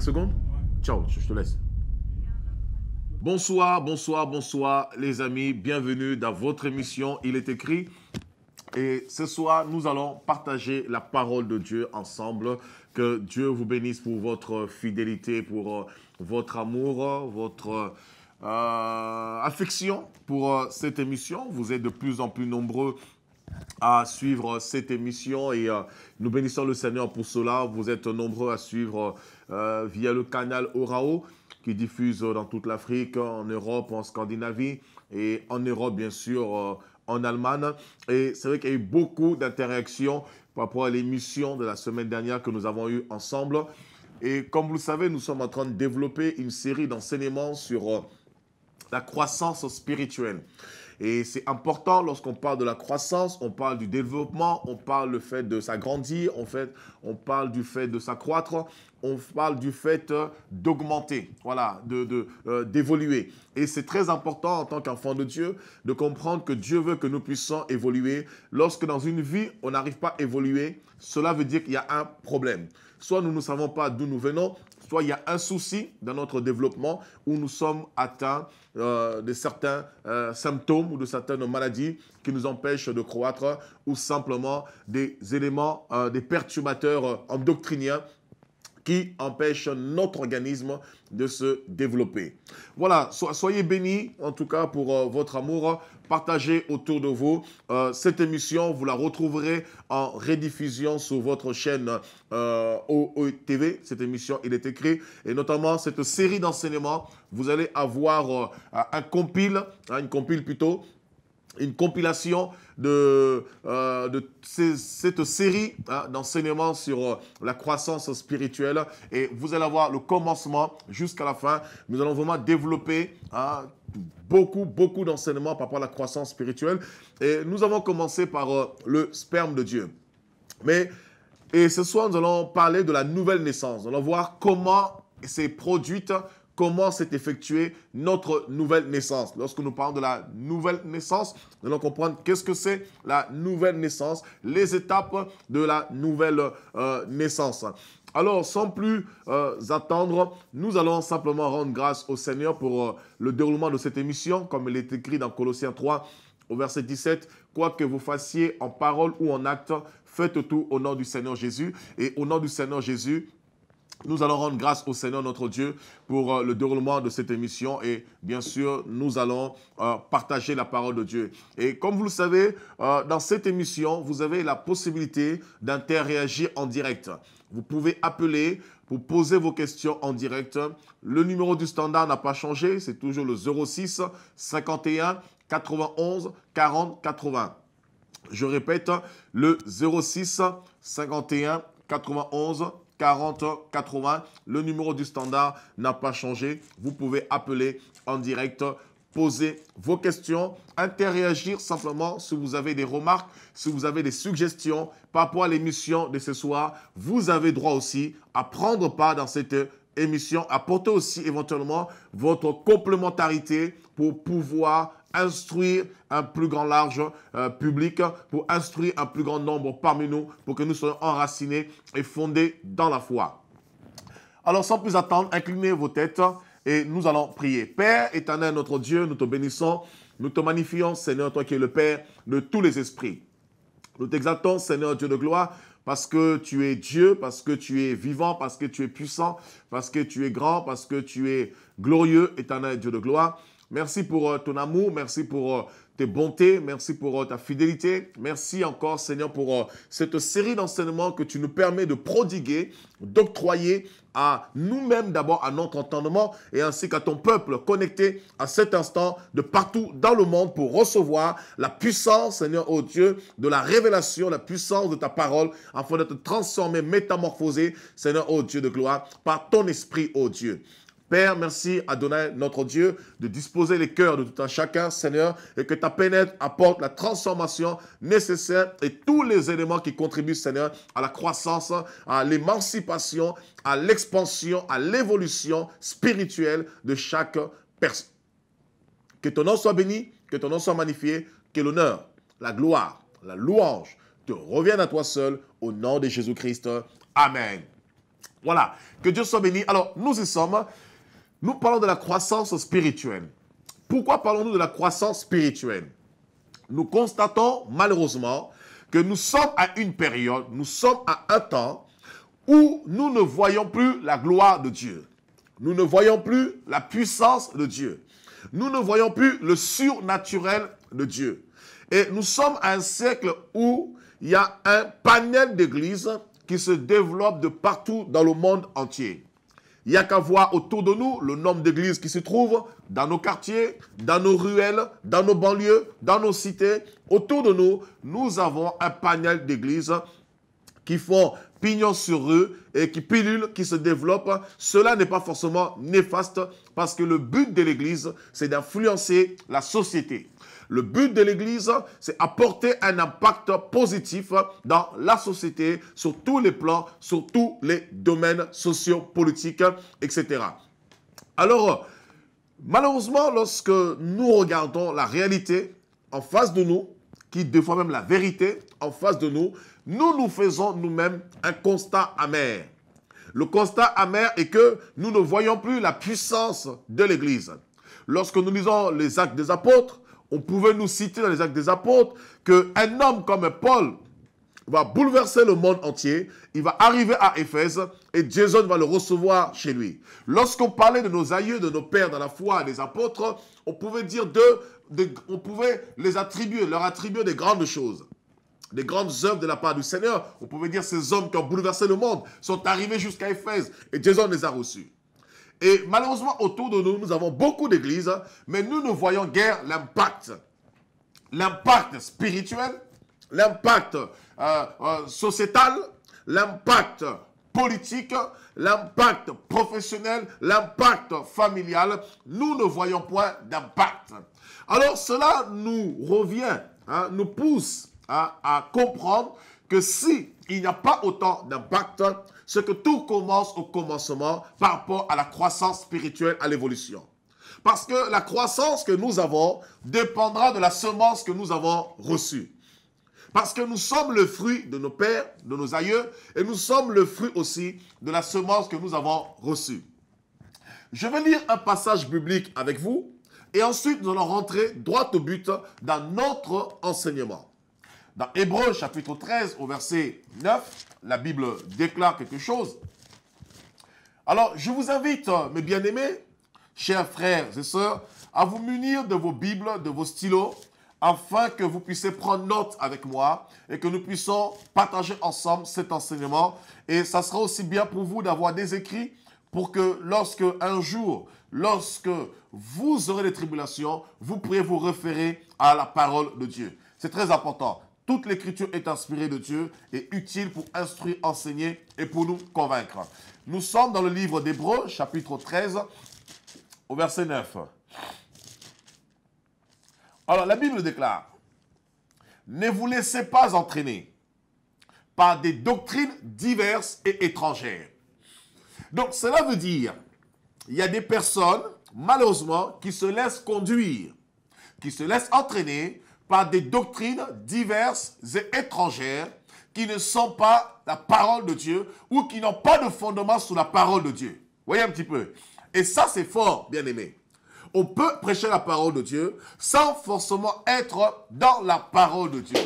secondes Ciao, je te laisse. Bonsoir, bonsoir, bonsoir les amis, bienvenue dans votre émission Il est écrit. Et ce soir, nous allons partager la parole de Dieu ensemble. Que Dieu vous bénisse pour votre fidélité, pour euh, votre amour, votre... Euh, affection pour euh, cette émission. Vous êtes de plus en plus nombreux à suivre cette émission et nous bénissons le Seigneur pour cela. Vous êtes nombreux à suivre euh, via le canal Orao qui diffuse euh, dans toute l'Afrique, en Europe, en Scandinavie et en Europe, bien sûr, euh, en Allemagne. Et c'est vrai qu'il y a eu beaucoup d'interactions par rapport à l'émission de la semaine dernière que nous avons eue ensemble. Et comme vous le savez, nous sommes en train de développer une série d'enseignements sur la croissance spirituelle. Et c'est important lorsqu'on parle de la croissance, on parle du développement, on parle le fait de s'agrandir, on, fait, on parle du fait de s'accroître, on parle du fait euh, d'augmenter, voilà, d'évoluer. De, de euh, Et c'est très important en tant qu'enfant de Dieu de comprendre que Dieu veut que nous puissions évoluer. Lorsque dans une vie, on n'arrive pas à évoluer, cela veut dire qu'il y a un problème. Soit nous ne savons pas d'où nous venons, Soit il y a un souci dans notre développement où nous sommes atteints euh, de certains euh, symptômes ou de certaines maladies qui nous empêchent de croître ou simplement des éléments, euh, des perturbateurs endocriniens qui empêchent notre organisme de se développer. Voilà, soyez bénis en tout cas pour votre amour partagez autour de vous. Euh, cette émission, vous la retrouverez en rediffusion sur votre chaîne euh, OETV. Cette émission, il est écrit. Et notamment, cette série d'enseignements, vous allez avoir euh, un compile, hein, une compile plutôt, une compilation de, euh, de cette série hein, d'enseignements sur euh, la croissance spirituelle. Et vous allez avoir le commencement jusqu'à la fin. Nous allons vraiment développer hein, beaucoup, beaucoup d'enseignements par rapport à la croissance spirituelle. Et nous avons commencé par euh, le sperme de Dieu. Mais, et ce soir, nous allons parler de la nouvelle naissance. Nous allons voir comment c'est produite comment s'est effectuée notre nouvelle naissance. Lorsque nous parlons de la nouvelle naissance, nous allons comprendre qu'est-ce que c'est la nouvelle naissance, les étapes de la nouvelle euh, naissance. Alors, sans plus euh, attendre, nous allons simplement rendre grâce au Seigneur pour euh, le déroulement de cette émission, comme il est écrit dans Colossiens 3, au verset 17, « Quoi que vous fassiez en parole ou en acte, faites tout au nom du Seigneur Jésus. » Et au nom du Seigneur Jésus, nous allons rendre grâce au Seigneur notre Dieu pour euh, le déroulement de cette émission et bien sûr, nous allons euh, partager la parole de Dieu. Et comme vous le savez, euh, dans cette émission, vous avez la possibilité d'interagir en direct. Vous pouvez appeler pour poser vos questions en direct. Le numéro du standard n'a pas changé, c'est toujours le 06 51 91 40 80. Je répète, le 06 51 91 40 80. Le numéro du standard n'a pas changé. Vous pouvez appeler en direct, poser vos questions, interagir simplement si vous avez des remarques, si vous avez des suggestions par rapport à l'émission de ce soir. Vous avez droit aussi à prendre part dans cette émission, apporter aussi éventuellement votre complémentarité pour pouvoir instruire un plus grand large euh, public, pour instruire un plus grand nombre parmi nous, pour que nous soyons enracinés et fondés dans la foi. Alors sans plus attendre, inclinez vos têtes et nous allons prier. Père éternel, notre Dieu, nous te bénissons, nous te magnifions, Seigneur, toi qui es le Père de tous les esprits. Nous t'exaltons, Seigneur Dieu de gloire, parce que tu es Dieu, parce que tu es vivant, parce que tu es puissant, parce que tu es grand, parce que tu es glorieux, éternel Dieu de gloire. Merci pour euh, ton amour, merci pour euh, tes bontés, merci pour euh, ta fidélité. Merci encore, Seigneur, pour cette série d'enseignements que tu nous permets de prodiguer, d'octroyer à nous-mêmes d'abord, à notre entendement, et ainsi qu'à ton peuple connecté à cet instant de partout dans le monde pour recevoir la puissance, Seigneur, oh Dieu, de la révélation, la puissance de ta parole, afin d'être transformé, métamorphosé, Seigneur, oh Dieu de gloire, par ton esprit, oh Dieu. Père, merci à donner notre Dieu, de disposer les cœurs de tout un chacun, Seigneur, et que ta pénètre apporte la transformation nécessaire et tous les éléments qui contribuent, Seigneur, à la croissance, à l'émancipation, à l'expansion, à l'évolution spirituelle de chaque personne. Que ton nom soit béni, que ton nom soit magnifié, que l'honneur, la gloire, la louange te reviennent à toi seul, au nom de Jésus-Christ. Amen. Voilà, que Dieu soit béni. Alors, nous y sommes. Nous parlons de la croissance spirituelle. Pourquoi parlons-nous de la croissance spirituelle Nous constatons malheureusement que nous sommes à une période, nous sommes à un temps où nous ne voyons plus la gloire de Dieu. Nous ne voyons plus la puissance de Dieu. Nous ne voyons plus le surnaturel de Dieu. Et nous sommes à un siècle où il y a un panel d'églises qui se développe de partout dans le monde entier. Il n'y a qu'à voir autour de nous le nombre d'églises qui se trouvent dans nos quartiers, dans nos ruelles, dans nos banlieues, dans nos cités. Autour de nous, nous avons un panel d'églises qui font pignon sur eux et qui pilulent, qui se développent. Cela n'est pas forcément néfaste parce que le but de l'Église, c'est d'influencer la société. Le but de l'Église, c'est apporter un impact positif dans la société, sur tous les plans, sur tous les domaines sociaux, politiques, etc. Alors, malheureusement, lorsque nous regardons la réalité en face de nous, qui défend même la vérité en face de nous, nous nous faisons nous-mêmes un constat amer. Le constat amer est que nous ne voyons plus la puissance de l'Église. Lorsque nous lisons les actes des apôtres, on pouvait nous citer dans les actes des apôtres qu'un homme comme Paul va bouleverser le monde entier. Il va arriver à Éphèse et Jason va le recevoir chez lui. Lorsqu'on parlait de nos aïeux, de nos pères dans la foi, des apôtres, on pouvait dire on pouvait les attribuer, leur attribuer des grandes choses des grandes œuvres de la part du Seigneur. On pouvait dire ces hommes qui ont bouleversé le monde sont arrivés jusqu'à Éphèse et Jason les a reçus. Et malheureusement, autour de nous, nous avons beaucoup d'églises, mais nous ne voyons guère l'impact. L'impact spirituel, l'impact euh, euh, sociétal, l'impact politique, l'impact professionnel, l'impact familial. Nous ne voyons point d'impact. Alors cela nous revient, hein, nous pousse à comprendre que s'il il n'y a pas autant d'impact, c'est que tout commence au commencement par rapport à la croissance spirituelle, à l'évolution. Parce que la croissance que nous avons dépendra de la semence que nous avons reçue. Parce que nous sommes le fruit de nos pères, de nos aïeux, et nous sommes le fruit aussi de la semence que nous avons reçue. Je vais lire un passage biblique avec vous, et ensuite nous allons rentrer droit au but dans notre enseignement. Dans Hébreu chapitre 13 au verset 9, la Bible déclare quelque chose. Alors, je vous invite, euh, mes bien-aimés, chers frères et sœurs, à vous munir de vos Bibles, de vos stylos, afin que vous puissiez prendre note avec moi et que nous puissions partager ensemble cet enseignement. Et ça sera aussi bien pour vous d'avoir des écrits pour que lorsque un jour, lorsque vous aurez des tribulations, vous pourrez vous référer à la parole de Dieu. C'est très important. Toute l'écriture est inspirée de Dieu et utile pour instruire, enseigner et pour nous convaincre. Nous sommes dans le livre d'Hébreu, chapitre 13, au verset 9. Alors la Bible déclare, ne vous laissez pas entraîner par des doctrines diverses et étrangères. Donc cela veut dire, il y a des personnes, malheureusement, qui se laissent conduire, qui se laissent entraîner par des doctrines diverses et étrangères qui ne sont pas la parole de Dieu ou qui n'ont pas de fondement sur la parole de Dieu. Voyez un petit peu. Et ça, c'est fort, bien aimé. On peut prêcher la parole de Dieu sans forcément être dans la parole de Dieu.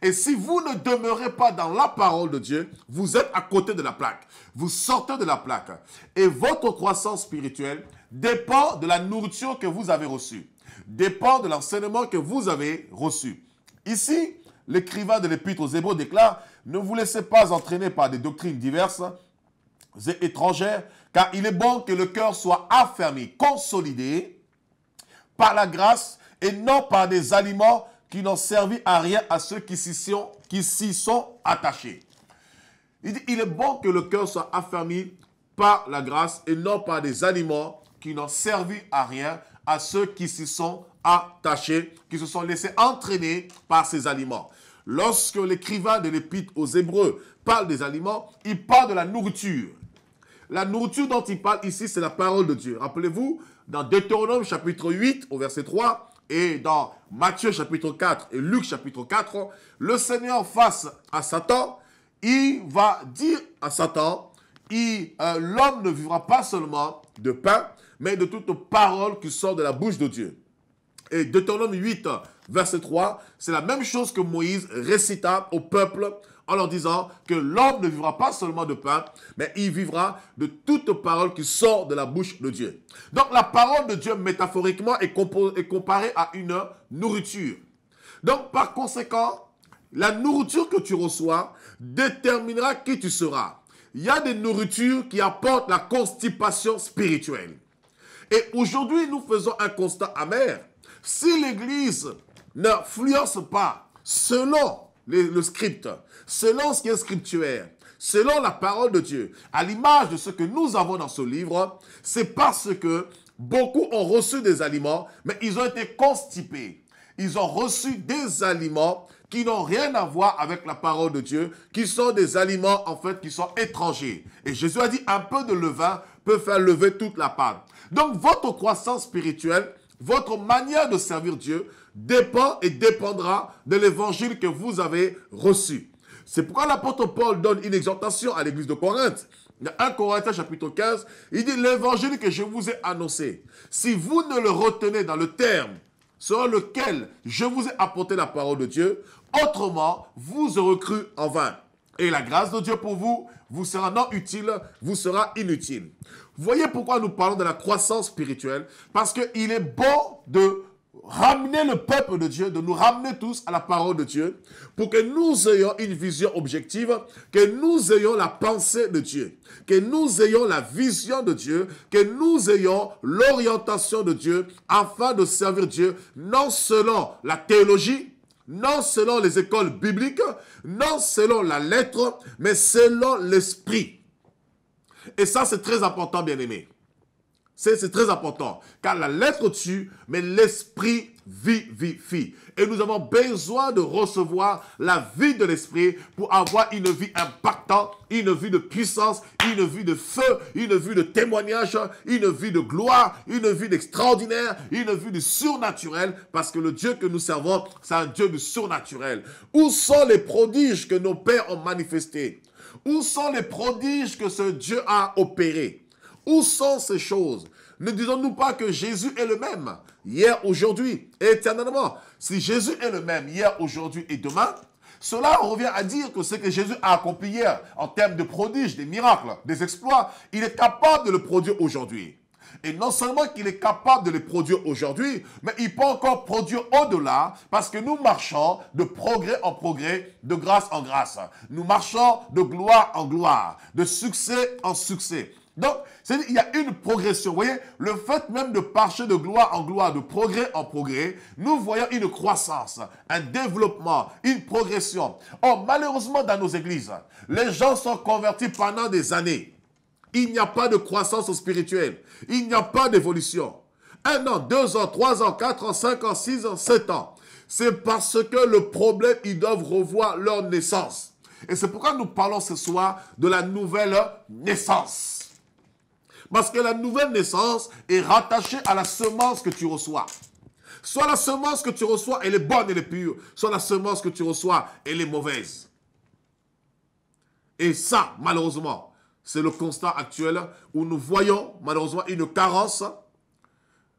Et si vous ne demeurez pas dans la parole de Dieu, vous êtes à côté de la plaque. Vous sortez de la plaque. Et votre croissance spirituelle dépend de la nourriture que vous avez reçue dépend de l'enseignement que vous avez reçu. Ici, l'écrivain de l'Épître aux Hébreux déclare, ne vous laissez pas entraîner par des doctrines diverses et étrangères, car il est bon que le cœur soit affermi, consolidé par la grâce et non par des aliments qui n'ont servi à rien à ceux qui s'y sont, sont, attachés. Il dit, il est bon que le cœur soit affermi par la grâce et non par des aliments qui n'ont servi à rien à ceux qui s'y sont attachés, qui se sont laissés entraîner par ces aliments. Lorsque l'écrivain de l'Épître aux Hébreux parle des aliments, il parle de la nourriture. La nourriture dont il parle ici, c'est la parole de Dieu. Rappelez-vous, dans Deutéronome chapitre 8 au verset 3 et dans Matthieu chapitre 4 et Luc chapitre 4, le Seigneur face à Satan, il va dire à Satan, euh, l'homme ne vivra pas seulement de pain, mais de toute parole qui sort de la bouche de Dieu. Et Deutéronome 8, verset 3, c'est la même chose que Moïse récita au peuple en leur disant que l'homme ne vivra pas seulement de pain, mais il vivra de toute parole qui sort de la bouche de Dieu. Donc la parole de Dieu métaphoriquement est comparée à une nourriture. Donc par conséquent, la nourriture que tu reçois déterminera qui tu seras. Il y a des nourritures qui apportent la constipation spirituelle. Et aujourd'hui, nous faisons un constat amer. Si l'Église n'influence pas selon le script, selon ce qui est scripturaire, selon la parole de Dieu, à l'image de ce que nous avons dans ce livre, c'est parce que beaucoup ont reçu des aliments, mais ils ont été constipés. Ils ont reçu des aliments qui n'ont rien à voir avec la parole de Dieu, qui sont des aliments en fait qui sont étrangers. Et Jésus a dit un peu de levain peut faire lever toute la pâte. Donc votre croissance spirituelle, votre manière de servir Dieu dépend et dépendra de l'évangile que vous avez reçu. C'est pourquoi l'apôtre Paul donne une exhortation à l'église de Corinthe. 1 Corinthiens chapitre 15, il dit l'évangile que je vous ai annoncé, si vous ne le retenez dans le terme selon lequel je vous ai apporté la parole de Dieu, autrement vous aurez cru en vain. Et la grâce de Dieu pour vous vous sera non utile, vous sera inutile. Voyez pourquoi nous parlons de la croissance spirituelle. Parce qu'il est bon de ramener le peuple de Dieu, de nous ramener tous à la parole de Dieu, pour que nous ayons une vision objective, que nous ayons la pensée de Dieu, que nous ayons la vision de Dieu, que nous ayons l'orientation de Dieu, afin de servir Dieu, non selon la théologie, non selon les écoles bibliques, non selon la lettre, mais selon l'esprit. Et ça, c'est très important, bien-aimé. C'est très important. Car la lettre tue, mais l'esprit vivifie. Et nous avons besoin de recevoir la vie de l'esprit pour avoir une vie impactante, une vie de puissance, une vie de feu, une vie de témoignage, une vie de gloire, une vie d'extraordinaire, une vie de surnaturel. Parce que le Dieu que nous servons, c'est un Dieu de surnaturel. Où sont les prodiges que nos pères ont manifestés où sont les prodiges que ce Dieu a opérés Où sont ces choses Ne disons-nous pas que Jésus est le même, hier, aujourd'hui, et éternellement. Si Jésus est le même, hier, aujourd'hui et demain, cela revient à dire que ce que Jésus a accompli hier en termes de prodiges, des miracles, des exploits, il est capable de le produire aujourd'hui. Et non seulement qu'il est capable de les produire aujourd'hui, mais il peut encore produire au-delà parce que nous marchons de progrès en progrès, de grâce en grâce. Nous marchons de gloire en gloire, de succès en succès. Donc, il y a une progression. Vous voyez, le fait même de marcher de gloire en gloire, de progrès en progrès, nous voyons une croissance, un développement, une progression. Or, malheureusement, dans nos églises, les gens sont convertis pendant des années. Il n'y a pas de croissance spirituelle. Il n'y a pas d'évolution. Un an, deux ans, trois ans, quatre ans, cinq ans, six ans, sept ans. C'est parce que le problème, ils doivent revoir leur naissance. Et c'est pourquoi nous parlons ce soir de la nouvelle naissance. Parce que la nouvelle naissance est rattachée à la semence que tu reçois. Soit la semence que tu reçois, elle est bonne, et est pure. Soit la semence que tu reçois, elle est mauvaise. Et ça, malheureusement, c'est le constat actuel où nous voyons malheureusement une carence,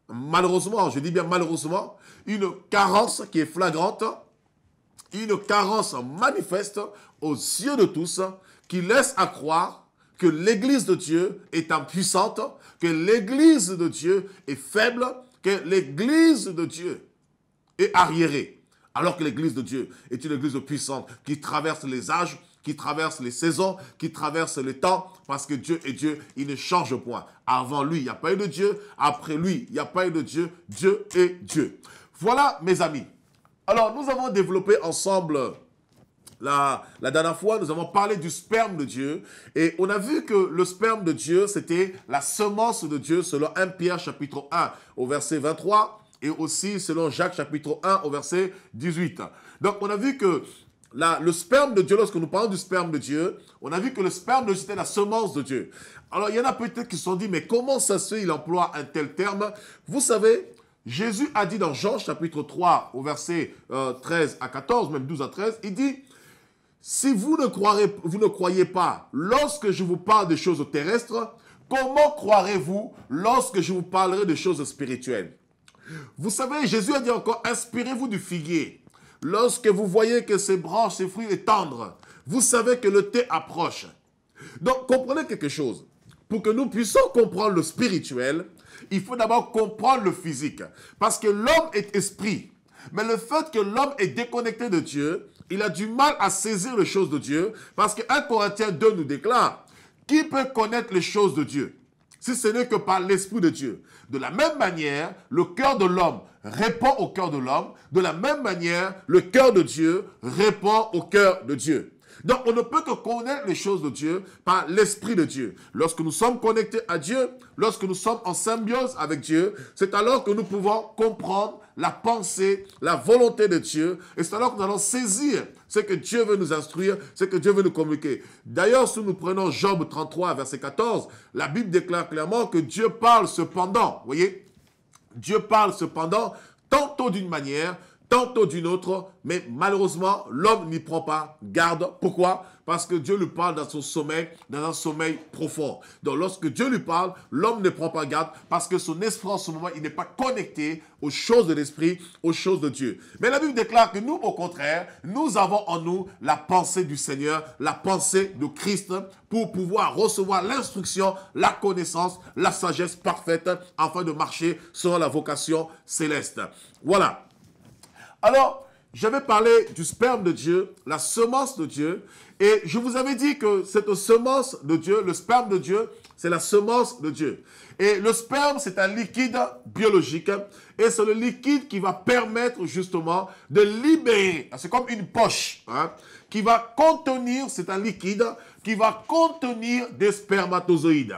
malheureusement, je dis bien malheureusement, une carence qui est flagrante, une carence manifeste aux yeux de tous qui laisse à croire que l'Église de Dieu est impuissante, que l'Église de Dieu est faible, que l'Église de Dieu est arriérée. Alors que l'Église de Dieu est une Église puissante qui traverse les âges, qui traverse les saisons, qui traverse le temps, parce que Dieu est Dieu, il ne change point. Avant lui, il n'y a pas eu de Dieu. Après lui, il n'y a pas eu de Dieu. Dieu est Dieu. Voilà, mes amis. Alors, nous avons développé ensemble la, la, dernière fois, nous avons parlé du sperme de Dieu et on a vu que le sperme de Dieu, c'était la semence de Dieu selon 1 Pierre chapitre 1 au verset 23 et aussi selon Jacques chapitre 1 au verset 18. Donc on a vu que le sperme de Dieu, lorsque nous parlons du sperme de Dieu, on a vu que le sperme de Dieu, c'était la semence de Dieu. Alors, il y en a peut-être qui se sont dit, mais comment ça se fait, il emploie un tel terme Vous savez, Jésus a dit dans Jean chapitre 3, au verset 13 euh, à 14, même 12 à 13, il dit, si vous ne, vous ne croyez pas lorsque je vous parle des choses terrestres, comment croirez-vous lorsque je vous parlerai des choses spirituelles Vous savez, Jésus a dit encore, inspirez-vous du figuier. Lorsque vous voyez que ses branches, ses fruits sont tendres, vous savez que le thé approche. Donc, comprenez quelque chose. Pour que nous puissions comprendre le spirituel, il faut d'abord comprendre le physique. Parce que l'homme est esprit. Mais le fait que l'homme est déconnecté de Dieu, il a du mal à saisir les choses de Dieu. Parce que 1 Corinthiens 2 nous déclare, qui peut connaître les choses de Dieu si ce n'est que par l'Esprit de Dieu. De la même manière, le cœur de l'homme répond au cœur de l'homme, de la même manière, le cœur de Dieu répond au cœur de Dieu. Donc, on ne peut que connaître les choses de Dieu par l'Esprit de Dieu. Lorsque nous sommes connectés à Dieu, lorsque nous sommes en symbiose avec Dieu, c'est alors que nous pouvons comprendre la pensée, la volonté de Dieu, et c'est alors que nous allons saisir ce que Dieu veut nous instruire, ce que Dieu veut nous communiquer. D'ailleurs, si nous prenons Job 33, verset 14, la Bible déclare clairement que Dieu parle cependant, voyez, Dieu parle cependant tantôt d'une manière, tantôt d'une autre, mais malheureusement, l'homme n'y prend pas garde. Pourquoi parce que Dieu lui parle dans son sommeil, dans un sommeil profond. Donc lorsque Dieu lui parle, l'homme ne prend pas garde parce que son esprit en ce moment, il n'est pas connecté aux choses de l'esprit, aux choses de Dieu. Mais la Bible déclare que nous, au contraire, nous avons en nous la pensée du Seigneur, la pensée de Christ pour pouvoir recevoir l'instruction, la connaissance, la sagesse parfaite afin de marcher sur la vocation céleste. Voilà. Alors, je vais parler du sperme de Dieu, la semence de Dieu. Et je vous avais dit que cette semence de Dieu, le sperme de Dieu, c'est la semence de Dieu. Et le sperme, c'est un liquide biologique. Et c'est le liquide qui va permettre justement de libérer. C'est comme une poche hein, qui va contenir, c'est un liquide qui va contenir des spermatozoïdes.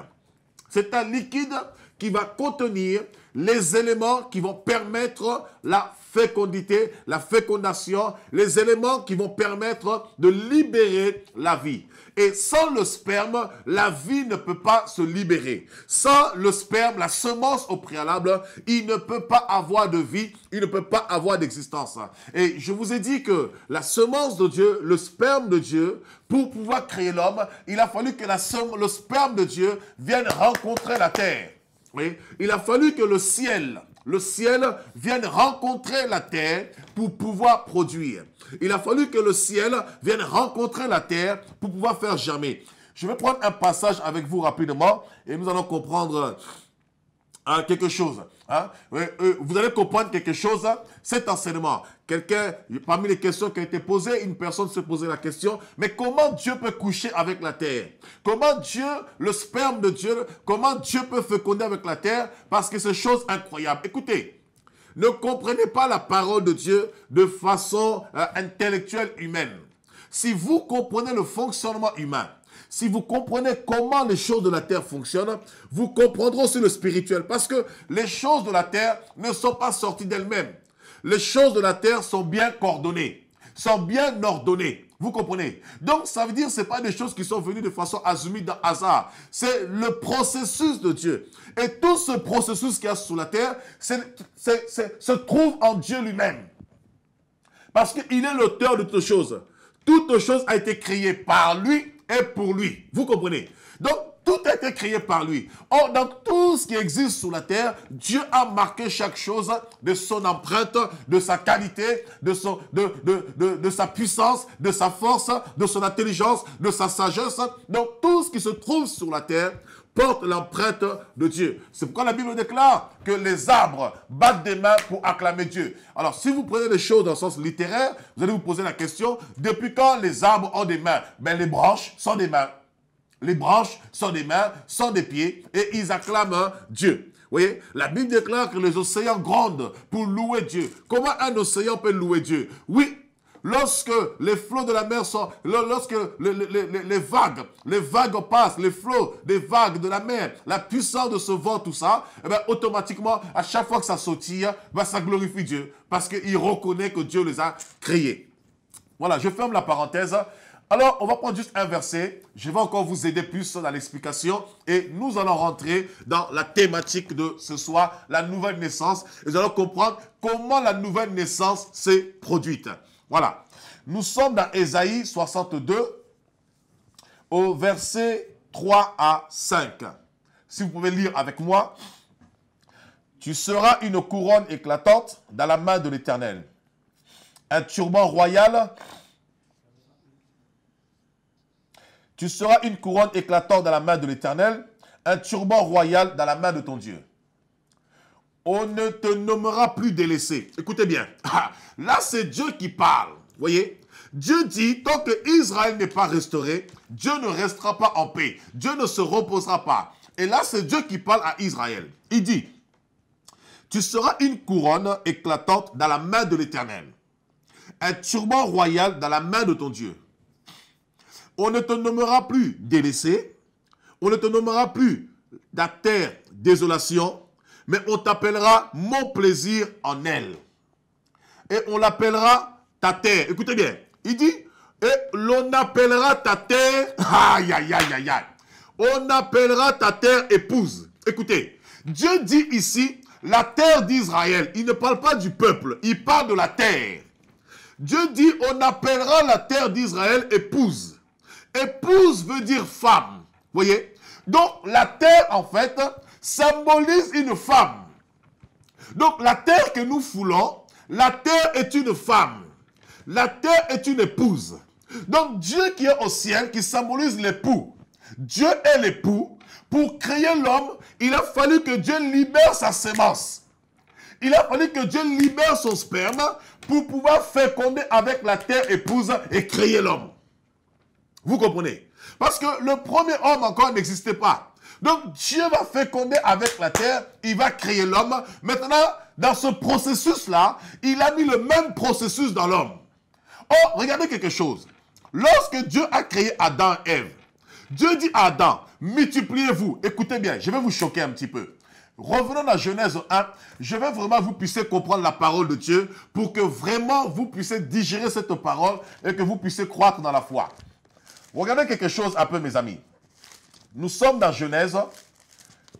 C'est un liquide qui va contenir les éléments qui vont permettre la fécondité, la fécondation, les éléments qui vont permettre de libérer la vie. Et sans le sperme, la vie ne peut pas se libérer. Sans le sperme, la semence au préalable, il ne peut pas avoir de vie, il ne peut pas avoir d'existence. Et je vous ai dit que la semence de Dieu, le sperme de Dieu, pour pouvoir créer l'homme, il a fallu que la semence, le sperme de Dieu vienne rencontrer la terre. Oui. Il a fallu que le ciel, le ciel vienne rencontrer la terre pour pouvoir produire. Il a fallu que le ciel vienne rencontrer la terre pour pouvoir faire jamais. Je vais prendre un passage avec vous rapidement et nous allons comprendre hein, quelque chose. Hein. Euh, vous allez comprendre quelque chose, hein. cet enseignement parmi les questions qui ont été posées, une personne se posait la question, mais comment Dieu peut coucher avec la terre Comment Dieu, le sperme de Dieu, comment Dieu peut féconder avec la terre Parce que c'est chose incroyable. Écoutez, ne comprenez pas la parole de Dieu de façon euh, intellectuelle humaine. Si vous comprenez le fonctionnement humain, si vous comprenez comment les choses de la terre fonctionnent, vous comprendrez aussi le spirituel. Parce que les choses de la terre ne sont pas sorties d'elles-mêmes les choses de la terre sont bien coordonnées, sont bien ordonnées. Vous comprenez Donc, ça veut dire que ce pas des choses qui sont venues de façon assumée dans hasard. C'est le processus de Dieu. Et tout ce processus qu'il y a sur la terre se trouve en Dieu lui-même. Parce qu'il est l'auteur de toutes choses. Toutes choses a été créées par lui et pour lui. Vous comprenez Donc, tout a été créé par lui. Or, dans tout ce qui existe sur la terre, Dieu a marqué chaque chose de son empreinte, de sa qualité, de, son, de, sa puissance, de sa force, de son intelligence, de sa sagesse. Donc, tout ce qui se trouve sur la terre porte l'empreinte de Dieu. C'est pourquoi la Bible déclare que les arbres battent des mains pour acclamer Dieu. Alors, si vous prenez les choses dans le sens littéraire, vous allez vous poser la question, depuis quand les arbres ont des mains mais ben, les branches sont des mains. Les branches sont des mains, sont des pieds, et ils acclament Dieu. Vous voyez, la Bible déclare que les océans grondent pour louer Dieu. Comment un océan peut louer Dieu Oui, lorsque les flots de la mer sont, lorsque les, vagues, les vagues passent, les flots des vagues de la mer, la puissance de ce vent, tout ça, eh ben, automatiquement, à chaque fois que ça sautille, eh ben, ça glorifie Dieu parce qu'il reconnaît que Dieu les a créés. Voilà, je ferme la parenthèse. Alors, on va prendre juste un verset. Je vais encore vous aider plus dans l'explication. Et nous allons rentrer dans la thématique de ce soir, la nouvelle naissance. Et nous allons comprendre comment la nouvelle naissance s'est produite. Voilà. Nous sommes dans Ésaïe 62, au verset 3 à 5. Si vous pouvez lire avec moi. Tu seras une couronne éclatante dans la main de l'Éternel. Un turban royal Tu seras une couronne éclatante dans la main de l'Éternel, un turban royal dans la main de ton Dieu. On ne te nommera plus délaissé. Écoutez bien. Là, c'est Dieu qui parle. Voyez Dieu dit, tant que Israël n'est pas restauré, Dieu ne restera pas en paix. Dieu ne se reposera pas. Et là, c'est Dieu qui parle à Israël. Il dit, tu seras une couronne éclatante dans la main de l'Éternel, un turban royal dans la main de ton Dieu. On ne te nommera plus délaissé, on ne te nommera plus la terre désolation, mais on t'appellera mon plaisir en elle. Et on l'appellera ta terre. Écoutez bien, il dit, et l'on appellera ta terre, aïe, aïe, aïe, aïe, aïe, on appellera ta terre épouse. Écoutez, Dieu dit ici, la terre d'Israël, il ne parle pas du peuple, il parle de la terre. Dieu dit, on appellera la terre d'Israël épouse. Épouse veut dire femme. Voyez Donc la terre, en fait, symbolise une femme. Donc la terre que nous foulons, la terre est une femme. La terre est une épouse. Donc Dieu qui est au ciel, qui symbolise l'époux. Dieu est l'époux. Pour créer l'homme, il a fallu que Dieu libère sa sémence. Il a fallu que Dieu libère son sperme pour pouvoir féconder avec la terre épouse et créer l'homme. Vous comprenez Parce que le premier homme encore n'existait pas. Donc Dieu va féconder avec la terre, il va créer l'homme. Maintenant, dans ce processus-là, il a mis le même processus dans l'homme. Oh, regardez quelque chose. Lorsque Dieu a créé Adam et Ève, Dieu dit à Adam, multipliez-vous. Écoutez bien, je vais vous choquer un petit peu. Revenons à Genèse 1. Je vais vraiment vous puissiez comprendre la parole de Dieu pour que vraiment vous puissiez digérer cette parole et que vous puissiez croître dans la foi. Regardez quelque chose un peu, mes amis. Nous sommes dans Genèse.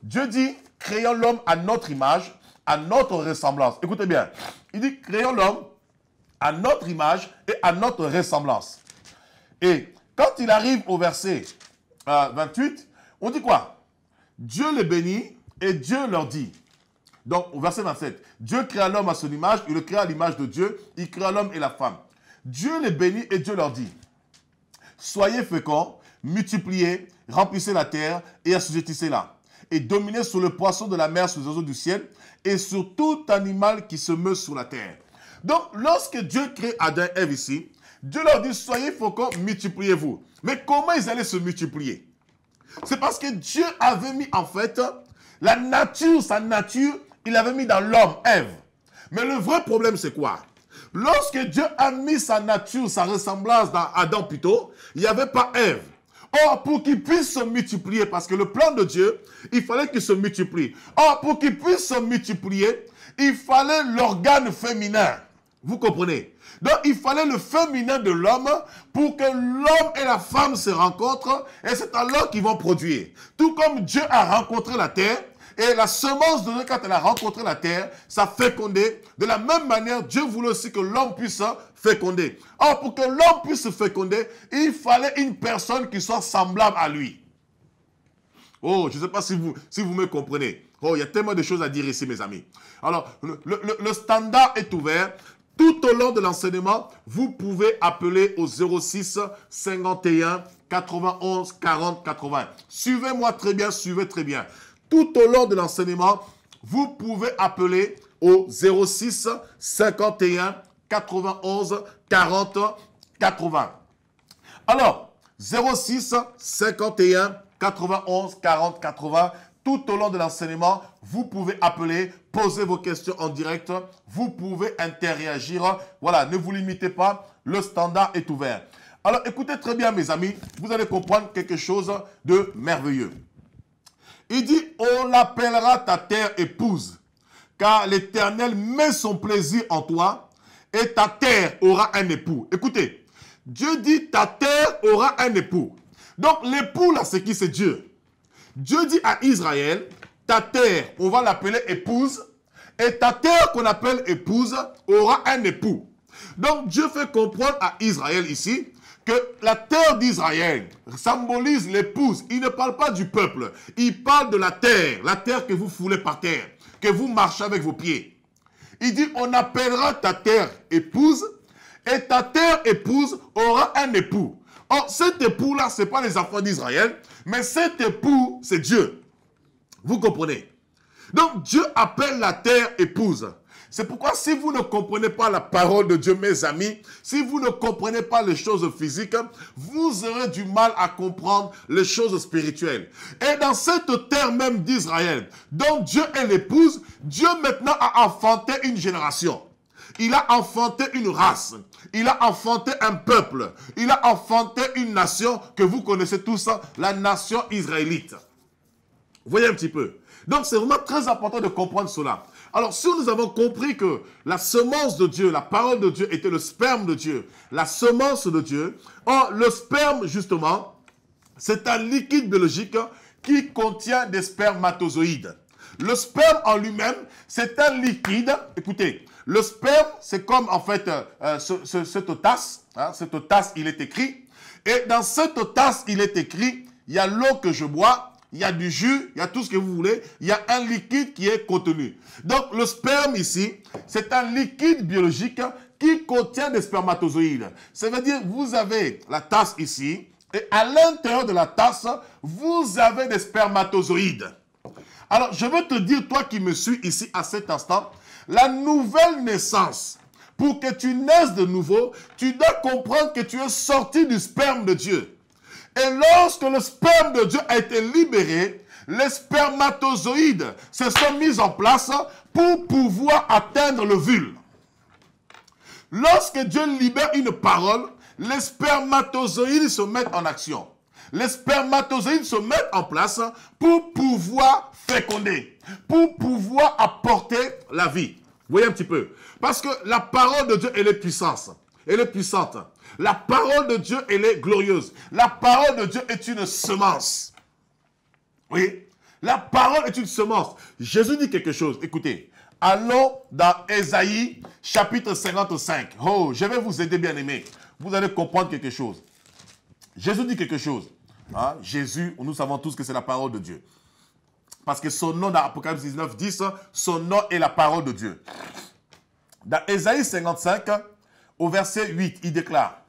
Dieu dit, créons l'homme à notre image, à notre ressemblance. Écoutez bien, il dit, créons l'homme à notre image et à notre ressemblance. Et quand il arrive au verset 28, euh, on dit quoi Dieu les bénit et Dieu leur dit. Donc, au verset 27, Dieu créa l'homme à son image, il le créa à l'image de Dieu, il créa l'homme et la femme. Dieu les bénit et Dieu leur dit. Soyez féconds, multipliez, remplissez la terre et assujettissez-la. Et dominez sur le poisson de la mer, sur les oiseaux du ciel et sur tout animal qui se meut sur la terre. Donc, lorsque Dieu crée Adam et Ève ici, Dieu leur dit, soyez féconds, multipliez-vous. Mais comment ils allaient se multiplier C'est parce que Dieu avait mis en fait la nature, sa nature, il avait mis dans l'homme, Ève. Mais le vrai problème, c'est quoi Lorsque Dieu a mis sa nature, sa ressemblance dans Adam plutôt, il n'y avait pas Ève. Or, pour qu'il puisse se multiplier, parce que le plan de Dieu, il fallait qu'il se multiplie. Or, pour qu'il puisse se multiplier, il fallait l'organe féminin. Vous comprenez Donc, il fallait le féminin de l'homme pour que l'homme et la femme se rencontrent et c'est alors qu'ils vont produire. Tout comme Dieu a rencontré la terre, et la semence de donnée quand elle a rencontré la terre, ça fécondait. De la même manière, Dieu voulait aussi que l'homme puisse féconder. Or, pour que l'homme puisse féconder, il fallait une personne qui soit semblable à lui. Oh, je ne sais pas si vous, si vous me comprenez. Oh, il y a tellement de choses à dire ici, mes amis. Alors, le, le standard est ouvert. Tout au long de l'enseignement, vous pouvez appeler au 06 51 91 40 80. Suivez-moi très bien, suivez très bien tout au long de l'enseignement, vous pouvez appeler au 06 51 91 40 80. Alors, 06 51 91 40 80. Tout au long de l'enseignement, vous pouvez appeler, poser vos questions en direct, vous pouvez interagir. Voilà, ne vous limitez pas, le standard est ouvert. Alors écoutez très bien mes amis, vous allez comprendre quelque chose de merveilleux. Il dit, on l'appellera ta terre épouse, car l'Éternel met son plaisir en toi, et ta terre aura un époux. Écoutez, Dieu dit, ta terre aura un époux. Donc l'époux, là, c'est qui C'est Dieu. Dieu dit à Israël, ta terre, on va l'appeler épouse, et ta terre qu'on appelle épouse aura un époux. Donc Dieu fait comprendre à Israël ici que la terre d'Israël symbolise l'épouse. Il ne parle pas du peuple, il parle de la terre, la terre que vous foulez par terre, que vous marchez avec vos pieds. Il dit, on appellera ta terre épouse, et ta terre épouse aura un époux. Or, cet époux-là, ce n'est pas les enfants d'Israël, mais cet époux, c'est Dieu. Vous comprenez Donc, Dieu appelle la terre épouse. C'est pourquoi si vous ne comprenez pas la parole de Dieu, mes amis, si vous ne comprenez pas les choses physiques, vous aurez du mal à comprendre les choses spirituelles. Et dans cette terre même d'Israël, dont Dieu est l'épouse, Dieu maintenant a enfanté une génération. Il a enfanté une race. Il a enfanté un peuple. Il a enfanté une nation que vous connaissez tous, hein, la nation israélite. Voyez un petit peu. Donc c'est vraiment très important de comprendre cela. Alors si nous avons compris que la semence de Dieu, la parole de Dieu était le sperme de Dieu, la semence de Dieu, oh, le sperme justement, c'est un liquide biologique qui contient des spermatozoïdes. Le sperme en lui-même, c'est un liquide. Écoutez, le sperme, c'est comme en fait euh, euh, cette tasse. Hein, cette tasse, il est écrit. Et dans cette tasse, il est écrit, il y a l'eau que je bois il y a du jus, il y a tout ce que vous voulez, il y a un liquide qui est contenu. Donc le sperme ici, c'est un liquide biologique qui contient des spermatozoïdes. Ça veut dire vous avez la tasse ici, et à l'intérieur de la tasse, vous avez des spermatozoïdes. Alors, je veux te dire, toi qui me suis ici à cet instant, la nouvelle naissance, pour que tu naisses de nouveau, tu dois comprendre que tu es sorti du sperme de Dieu. Et lorsque le sperme de Dieu a été libéré, les spermatozoïdes se sont mis en place pour pouvoir atteindre le vul. Lorsque Dieu libère une parole, les spermatozoïdes se mettent en action. Les spermatozoïdes se mettent en place pour pouvoir féconder, pour pouvoir apporter la vie. voyez un petit peu. Parce que la parole de Dieu, elle est puissante. Elle est puissante. La parole de Dieu, elle est glorieuse. La parole de Dieu est une semence. Oui, la parole est une semence. Jésus dit quelque chose. Écoutez, allons dans Ésaïe chapitre 55. Oh, je vais vous aider, bien-aimés. Vous allez comprendre quelque chose. Jésus dit quelque chose. Ah, Jésus, nous savons tous que c'est la parole de Dieu. Parce que son nom dans Apocalypse 19, 10, son nom est la parole de Dieu. Dans Ésaïe 55, au verset 8, il déclare,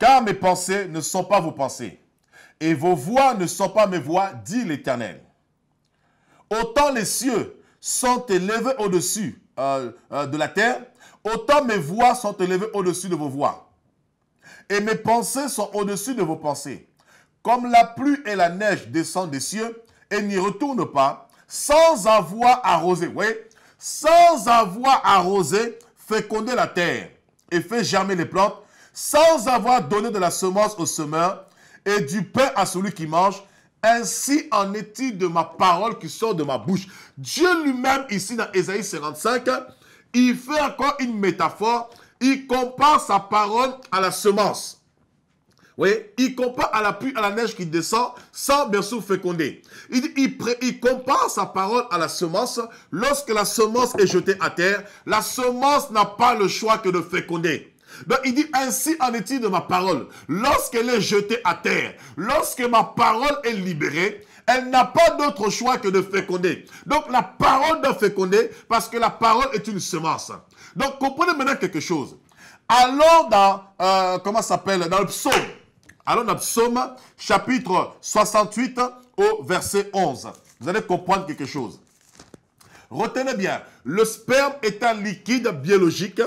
car mes pensées ne sont pas vos pensées, et vos voix ne sont pas mes voix, dit l'Éternel. Autant les cieux sont élevés au-dessus euh, euh, de la terre, autant mes voix sont élevées au-dessus de vos voix. Et mes pensées sont au-dessus de vos pensées. Comme la pluie et la neige descendent des cieux et n'y retournent pas, sans avoir arrosé, oui, sans avoir arrosé, fécondé la terre et fait germer les plantes sans avoir donné de la semence au semeur et du pain à celui qui mange, ainsi en est-il de ma parole qui sort de ma bouche. Dieu lui-même, ici dans Ésaïe 55, il fait encore une métaphore. Il compare sa parole à la semence. Oui, il compare à la pluie, à la neige qui descend sans bien sûr féconder. Il, il, compare sa parole à la semence. Lorsque la semence est jetée à terre, la semence n'a pas le choix que de féconder. Donc il dit, ainsi en est-il de ma parole. Lorsqu'elle est jetée à terre, lorsque ma parole est libérée, elle n'a pas d'autre choix que de féconder. Donc la parole doit féconder parce que la parole est une semence. Donc comprenez maintenant quelque chose. Allons dans, euh, comment s'appelle, dans le psaume. Allons dans le psaume chapitre 68 au verset 11. Vous allez comprendre quelque chose. Retenez bien, le sperme est un liquide biologique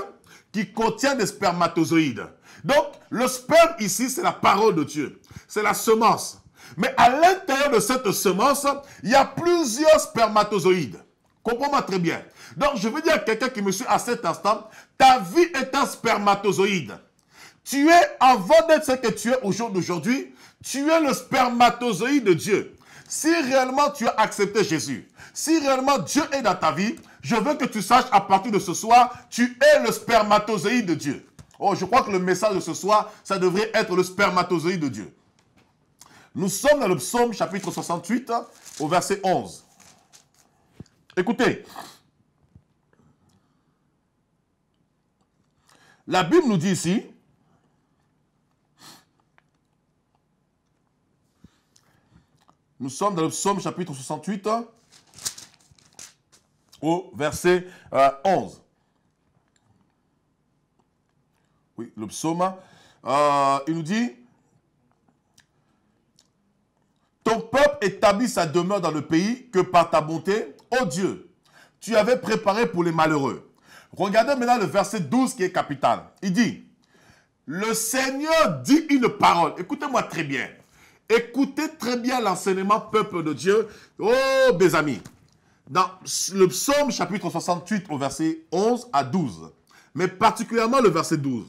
qui contient des spermatozoïdes. Donc, le sperme ici, c'est la parole de Dieu. C'est la semence. Mais à l'intérieur de cette semence, il y a plusieurs spermatozoïdes. Comprends-moi très bien. Donc, je veux dire à quelqu'un qui me suit à cet instant, ta vie est un spermatozoïde. Tu es, avant d'être ce que tu es au jour d'aujourd'hui, tu es le spermatozoïde de Dieu. Si réellement tu as accepté Jésus, si réellement Dieu est dans ta vie, je veux que tu saches à partir de ce soir, tu es le spermatozoïde de Dieu. Oh, je crois que le message de ce soir, ça devrait être le spermatozoïde de Dieu. Nous sommes dans le psaume chapitre 68 au verset 11. Écoutez, la Bible nous dit ici, Nous sommes dans le psaume chapitre 68 hein, au verset 11. Euh, oui, le psaume. Euh, il nous dit, ton peuple établit sa demeure dans le pays que par ta bonté, ô Dieu, tu avais préparé pour les malheureux. Regardez maintenant le verset 12 qui est capital. Il dit, le Seigneur dit une parole. Écoutez-moi très bien. Écoutez très bien l'enseignement, peuple de Dieu. Oh, mes amis, dans le psaume chapitre 68 au verset 11 à 12, mais particulièrement le verset 12.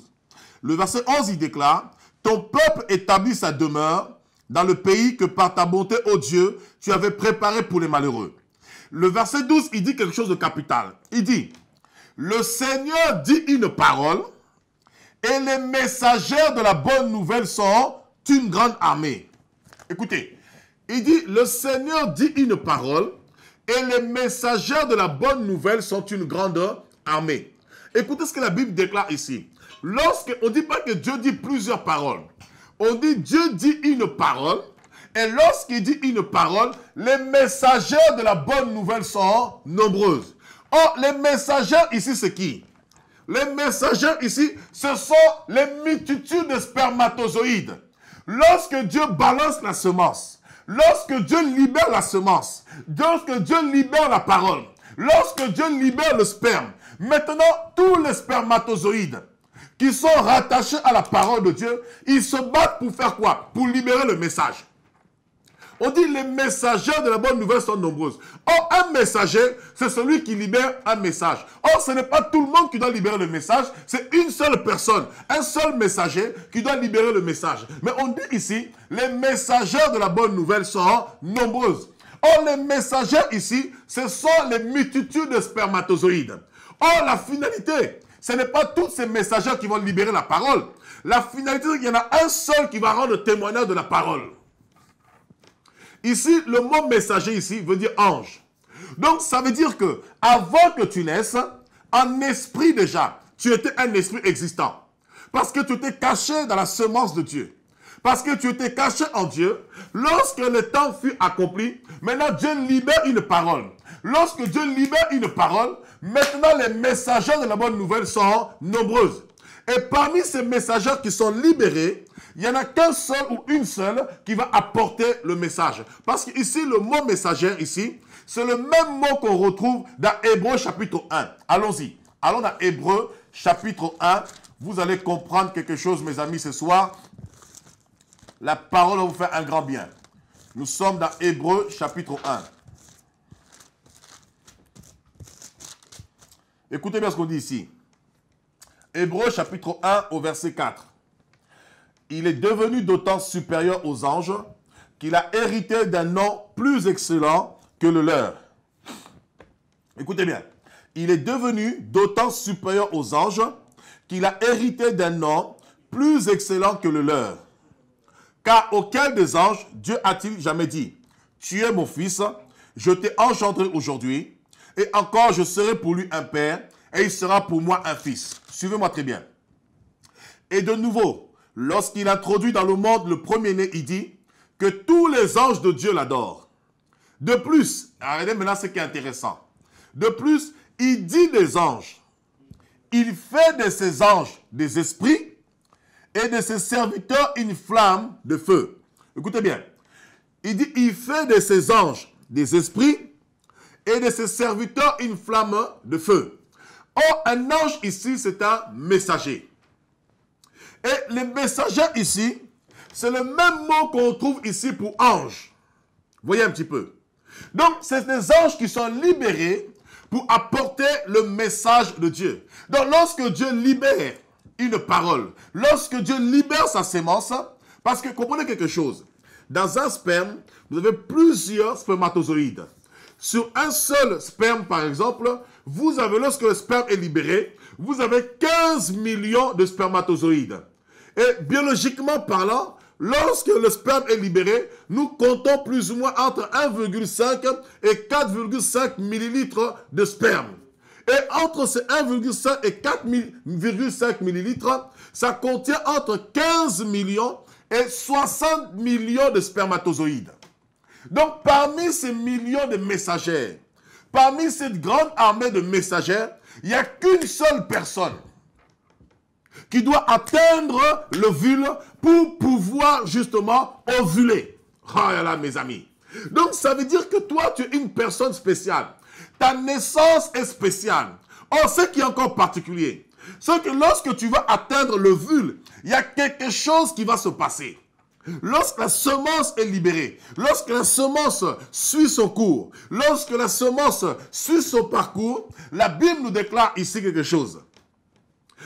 Le verset 11, il déclare, Ton peuple établit sa demeure dans le pays que par ta bonté, ô Dieu, tu avais préparé pour les malheureux. Le verset 12, il dit quelque chose de capital. Il dit, Le Seigneur dit une parole, et les messagers de la bonne nouvelle sont une grande armée. Écoutez, il dit, le Seigneur dit une parole et les messagers de la bonne nouvelle sont une grande armée. Écoutez ce que la Bible déclare ici. Lorsque, on ne dit pas que Dieu dit plusieurs paroles. On dit Dieu dit une parole. Et lorsqu'il dit une parole, les messagers de la bonne nouvelle sont nombreuses. Or, les messagers ici, c'est qui Les messagers ici, ce sont les multitudes de spermatozoïdes. Lorsque Dieu balance la semence, lorsque Dieu libère la semence, lorsque Dieu libère la parole, lorsque Dieu libère le sperme, maintenant tous les spermatozoïdes qui sont rattachés à la parole de Dieu, ils se battent pour faire quoi Pour libérer le message. On dit les messagers de la bonne nouvelle sont nombreuses. Or, un messager, c'est celui qui libère un message. Or, ce n'est pas tout le monde qui doit libérer le message, c'est une seule personne, un seul messager qui doit libérer le message. Mais on dit ici, les messagers de la bonne nouvelle sont nombreuses. Or, les messagers ici, ce sont les multitudes de spermatozoïdes. Or, la finalité, ce n'est pas tous ces messagers qui vont libérer la parole. La finalité, il y en a un seul qui va rendre témoignage de la parole. Ici, le mot messager ici veut dire ange. Donc, ça veut dire que avant que tu naisses, en esprit déjà, tu étais un esprit existant. Parce que tu étais caché dans la semence de Dieu. Parce que tu étais caché en Dieu. Lorsque le temps fut accompli, maintenant Dieu libère une parole. Lorsque Dieu libère une parole, maintenant les messagers de la bonne nouvelle sont nombreuses. Et parmi ces messagers qui sont libérés, il n'y en a qu'un seul ou une seule qui va apporter le message. Parce qu'ici, le mot messager, ici, c'est le même mot qu'on retrouve dans Hébreu chapitre 1. Allons-y. Allons dans Hébreu chapitre 1. Vous allez comprendre quelque chose, mes amis, ce soir. La parole va vous faire un grand bien. Nous sommes dans Hébreu chapitre 1. Écoutez bien ce qu'on dit ici. Hébreu chapitre 1 au verset 4. Il est devenu d'autant supérieur aux anges qu'il a hérité d'un nom plus excellent que le leur. Écoutez bien. Il est devenu d'autant supérieur aux anges qu'il a hérité d'un nom plus excellent que le leur. Car auquel des anges Dieu a-t-il jamais dit, Tu es mon fils, je t'ai engendré aujourd'hui, et encore je serai pour lui un père, et il sera pour moi un fils. Suivez-moi très bien. Et de nouveau, lorsqu'il introduit dans le monde le premier-né, il dit que tous les anges de Dieu l'adorent. De plus, regardez maintenant ce qui est intéressant. De plus, il dit des anges. Il fait de ses anges des esprits et de ses serviteurs une flamme de feu. Écoutez bien. Il dit, il fait de ses anges des esprits et de ses serviteurs une flamme de feu. Oh, un ange ici, c'est un messager. Et le messager ici, c'est le même mot qu'on trouve ici pour ange. Voyez un petit peu. Donc, c'est des anges qui sont libérés pour apporter le message de Dieu. Donc, lorsque Dieu libère une parole, lorsque Dieu libère sa sémence, parce que comprenez quelque chose, dans un sperme, vous avez plusieurs spermatozoïdes. Sur un seul sperme, par exemple, vous avez, lorsque le sperme est libéré, vous avez 15 millions de spermatozoïdes. Et biologiquement parlant, lorsque le sperme est libéré, nous comptons plus ou moins entre 1,5 et 4,5 millilitres de sperme. Et entre ces 1,5 et 4,5 millilitres, ça contient entre 15 millions et 60 millions de spermatozoïdes. Donc parmi ces millions de messagères, Parmi cette grande armée de messagers, il n'y a qu'une seule personne qui doit atteindre le vul pour pouvoir justement ovuler. Ah mes amis. Donc, ça veut dire que toi, tu es une personne spéciale. Ta naissance est spéciale. Or, ce qui est encore particulier, c'est que lorsque tu vas atteindre le vul, il y a quelque chose qui va se passer. Lorsque la semence est libérée, lorsque la semence suit son cours, lorsque la semence suit son parcours, la Bible nous déclare ici quelque chose.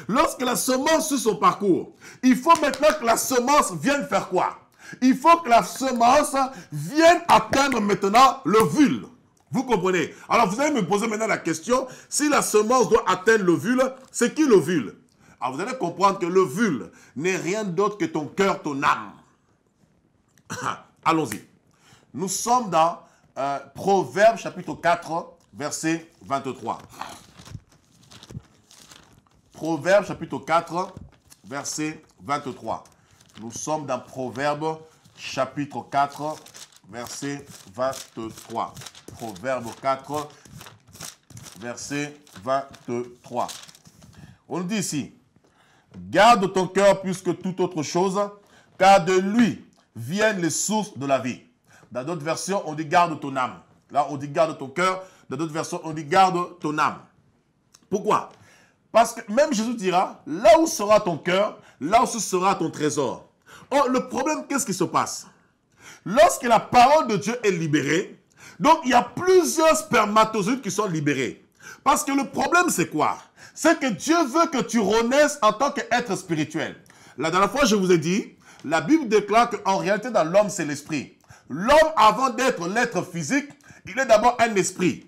Lorsque la semence suit son parcours, il faut maintenant que la semence vienne faire quoi Il faut que la semence vienne atteindre maintenant l'ovule. Vous comprenez Alors vous allez me poser maintenant la question, si la semence doit atteindre l'ovule, c'est qui l'ovule Alors ah, vous allez comprendre que l'ovule n'est rien d'autre que ton cœur, ton âme. Allons-y. Euh, Nous sommes dans Proverbe chapitre 4, verset 23. Proverbe chapitre 4, verset 23. Nous sommes dans Proverbe chapitre 4, verset 23. Proverbe 4, verset 23. On dit ici, garde ton cœur plus que toute autre chose, car de lui viennent les sources de la vie. Dans d'autres versions, on dit garde ton âme. Là, on dit garde ton cœur. Dans d'autres versions, on dit garde ton âme. Pourquoi Parce que même Jésus dira, là où sera ton cœur, là où sera ton trésor. Or, le problème, qu'est-ce qui se passe Lorsque la parole de Dieu est libérée, donc il y a plusieurs spermatozoïdes qui sont libérés. Parce que le problème, c'est quoi C'est que Dieu veut que tu renaisses en tant qu'être spirituel. La dernière fois, je vous ai dit, la Bible déclare qu'en réalité, dans l'homme, c'est l'esprit. L'homme, avant d'être l'être physique, il est d'abord un esprit.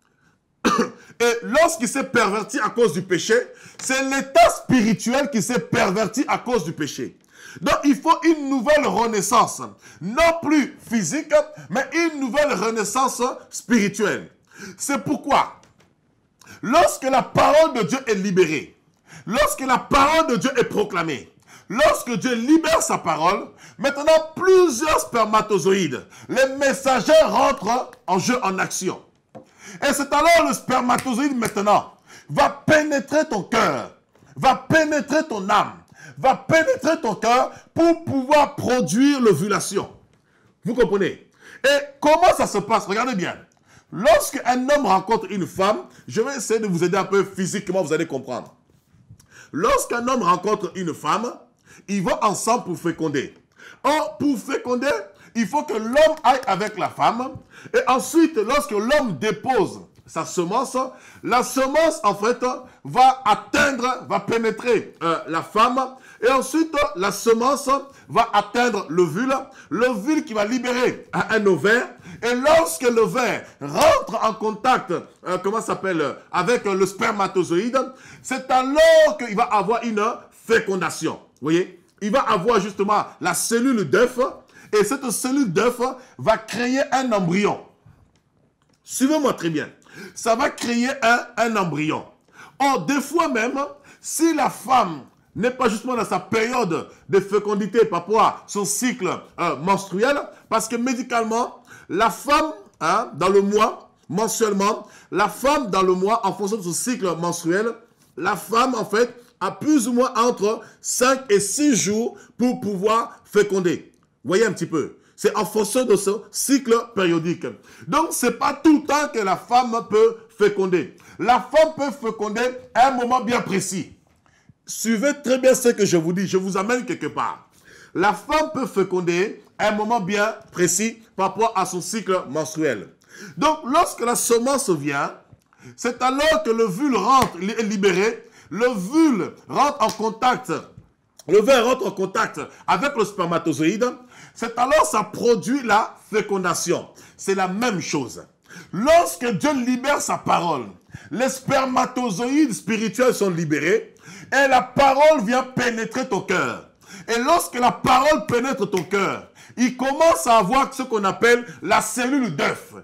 Et lorsqu'il s'est perverti à cause du péché, c'est l'état spirituel qui s'est perverti à cause du péché. Donc il faut une nouvelle renaissance, non plus physique, mais une nouvelle renaissance spirituelle. C'est pourquoi, lorsque la parole de Dieu est libérée, lorsque la parole de Dieu est proclamée, Lorsque Dieu libère sa parole, maintenant plusieurs spermatozoïdes, les messagers rentrent en jeu, en action. Et c'est alors le spermatozoïde maintenant va pénétrer ton cœur, va pénétrer ton âme, va pénétrer ton cœur pour pouvoir produire l'ovulation. Vous comprenez Et comment ça se passe Regardez bien. Lorsque un homme rencontre une femme, je vais essayer de vous aider un peu physiquement, vous allez comprendre. Lorsqu'un homme rencontre une femme, ils vont ensemble pour féconder. Or, pour féconder, il faut que l'homme aille avec la femme. Et ensuite, lorsque l'homme dépose sa semence, la semence, en fait, va atteindre, va pénétrer euh, la femme. Et ensuite, la semence va atteindre l'ovule, l'ovule qui va libérer euh, un ovaire. Et lorsque l'ovaire rentre en contact, euh, comment s'appelle, avec le spermatozoïde, c'est alors qu'il va avoir une fécondation voyez Il va avoir justement la cellule d'œuf et cette cellule d'œuf va créer un embryon. Suivez-moi très bien. Ça va créer un, embryon. Or, des fois même, si la femme n'est pas justement dans sa période de fécondité par rapport à son cycle euh, menstruel, parce que médicalement, la femme, hein, dans le mois, mensuellement, la femme dans le mois, en fonction de son cycle menstruel, la femme, en fait, à plus ou moins entre 5 et 6 jours pour pouvoir féconder. Voyez un petit peu. C'est en fonction de ce cycle périodique. Donc, ce n'est pas tout le temps que la femme peut féconder. La femme peut féconder à un moment bien précis. Suivez très bien ce que je vous dis. Je vous amène quelque part. La femme peut féconder à un moment bien précis par rapport à son cycle menstruel. Donc, lorsque la semence vient, c'est alors que le vul rentre, est libéré L'ovule rentre en contact, le ver rentre en contact avec le spermatozoïde. C'est alors ça produit la fécondation. C'est la même chose. Lorsque Dieu libère sa parole, les spermatozoïdes spirituels sont libérés et la parole vient pénétrer ton cœur. Et lorsque la parole pénètre ton cœur, il commence à avoir ce qu'on appelle la cellule d'œuf.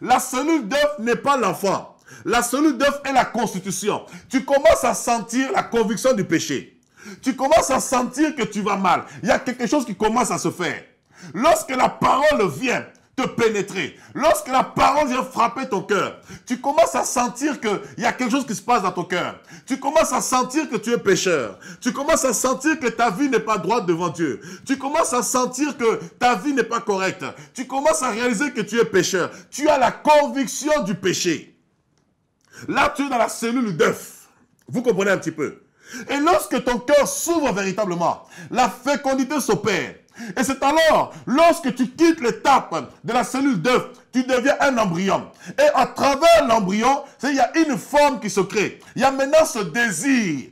La cellule d'œuf n'est pas l'enfant. La cellule d'œuf est la constitution. Tu commences à sentir la conviction du péché. Tu commences à sentir que tu vas mal. Il y a quelque chose qui commence à se faire. Lorsque la parole vient te pénétrer, lorsque la parole vient frapper ton cœur, tu commences à sentir qu'il y a quelque chose qui se passe dans ton cœur. Tu commences à sentir que tu es pécheur. Tu commences à sentir que ta vie n'est pas droite devant Dieu. Tu commences à sentir que ta vie n'est pas correcte. Tu commences à réaliser que tu es pécheur. Tu as la conviction du péché. Là, tu es dans la cellule d'œuf. Vous comprenez un petit peu. Et lorsque ton cœur s'ouvre véritablement, la fécondité s'opère. Et c'est alors, lorsque tu quittes l'étape de la cellule d'œuf, tu deviens un embryon. Et à travers l'embryon, il y a une forme qui se crée. Il y a maintenant ce désir.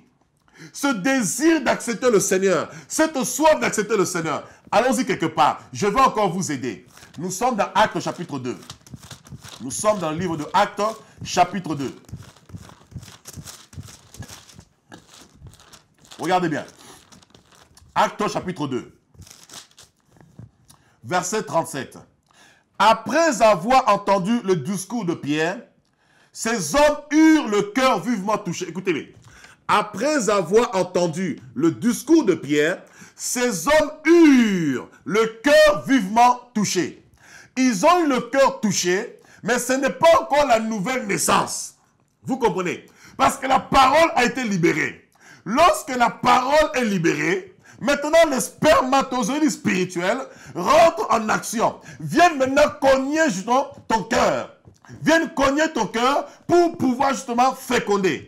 Ce désir d'accepter le Seigneur. Cette soif d'accepter le Seigneur. Allons-y quelque part. Je vais encore vous aider. Nous sommes dans acte chapitre 2. Nous sommes dans le livre de Actes, chapitre 2. Regardez bien. Actes chapitre 2, verset 37. Après avoir entendu le discours de Pierre, ces hommes eurent le cœur vivement touché. Écoutez-les. Après avoir entendu le discours de Pierre, ces hommes eurent le cœur vivement touché. Ils ont eu le cœur touché mais ce n'est pas encore la nouvelle naissance. Vous comprenez Parce que la parole a été libérée. Lorsque la parole est libérée, maintenant les spermatozoïdes spirituels rentrent en action. Viennent maintenant cogner justement ton cœur. Viennent cogner ton cœur pour pouvoir justement féconder.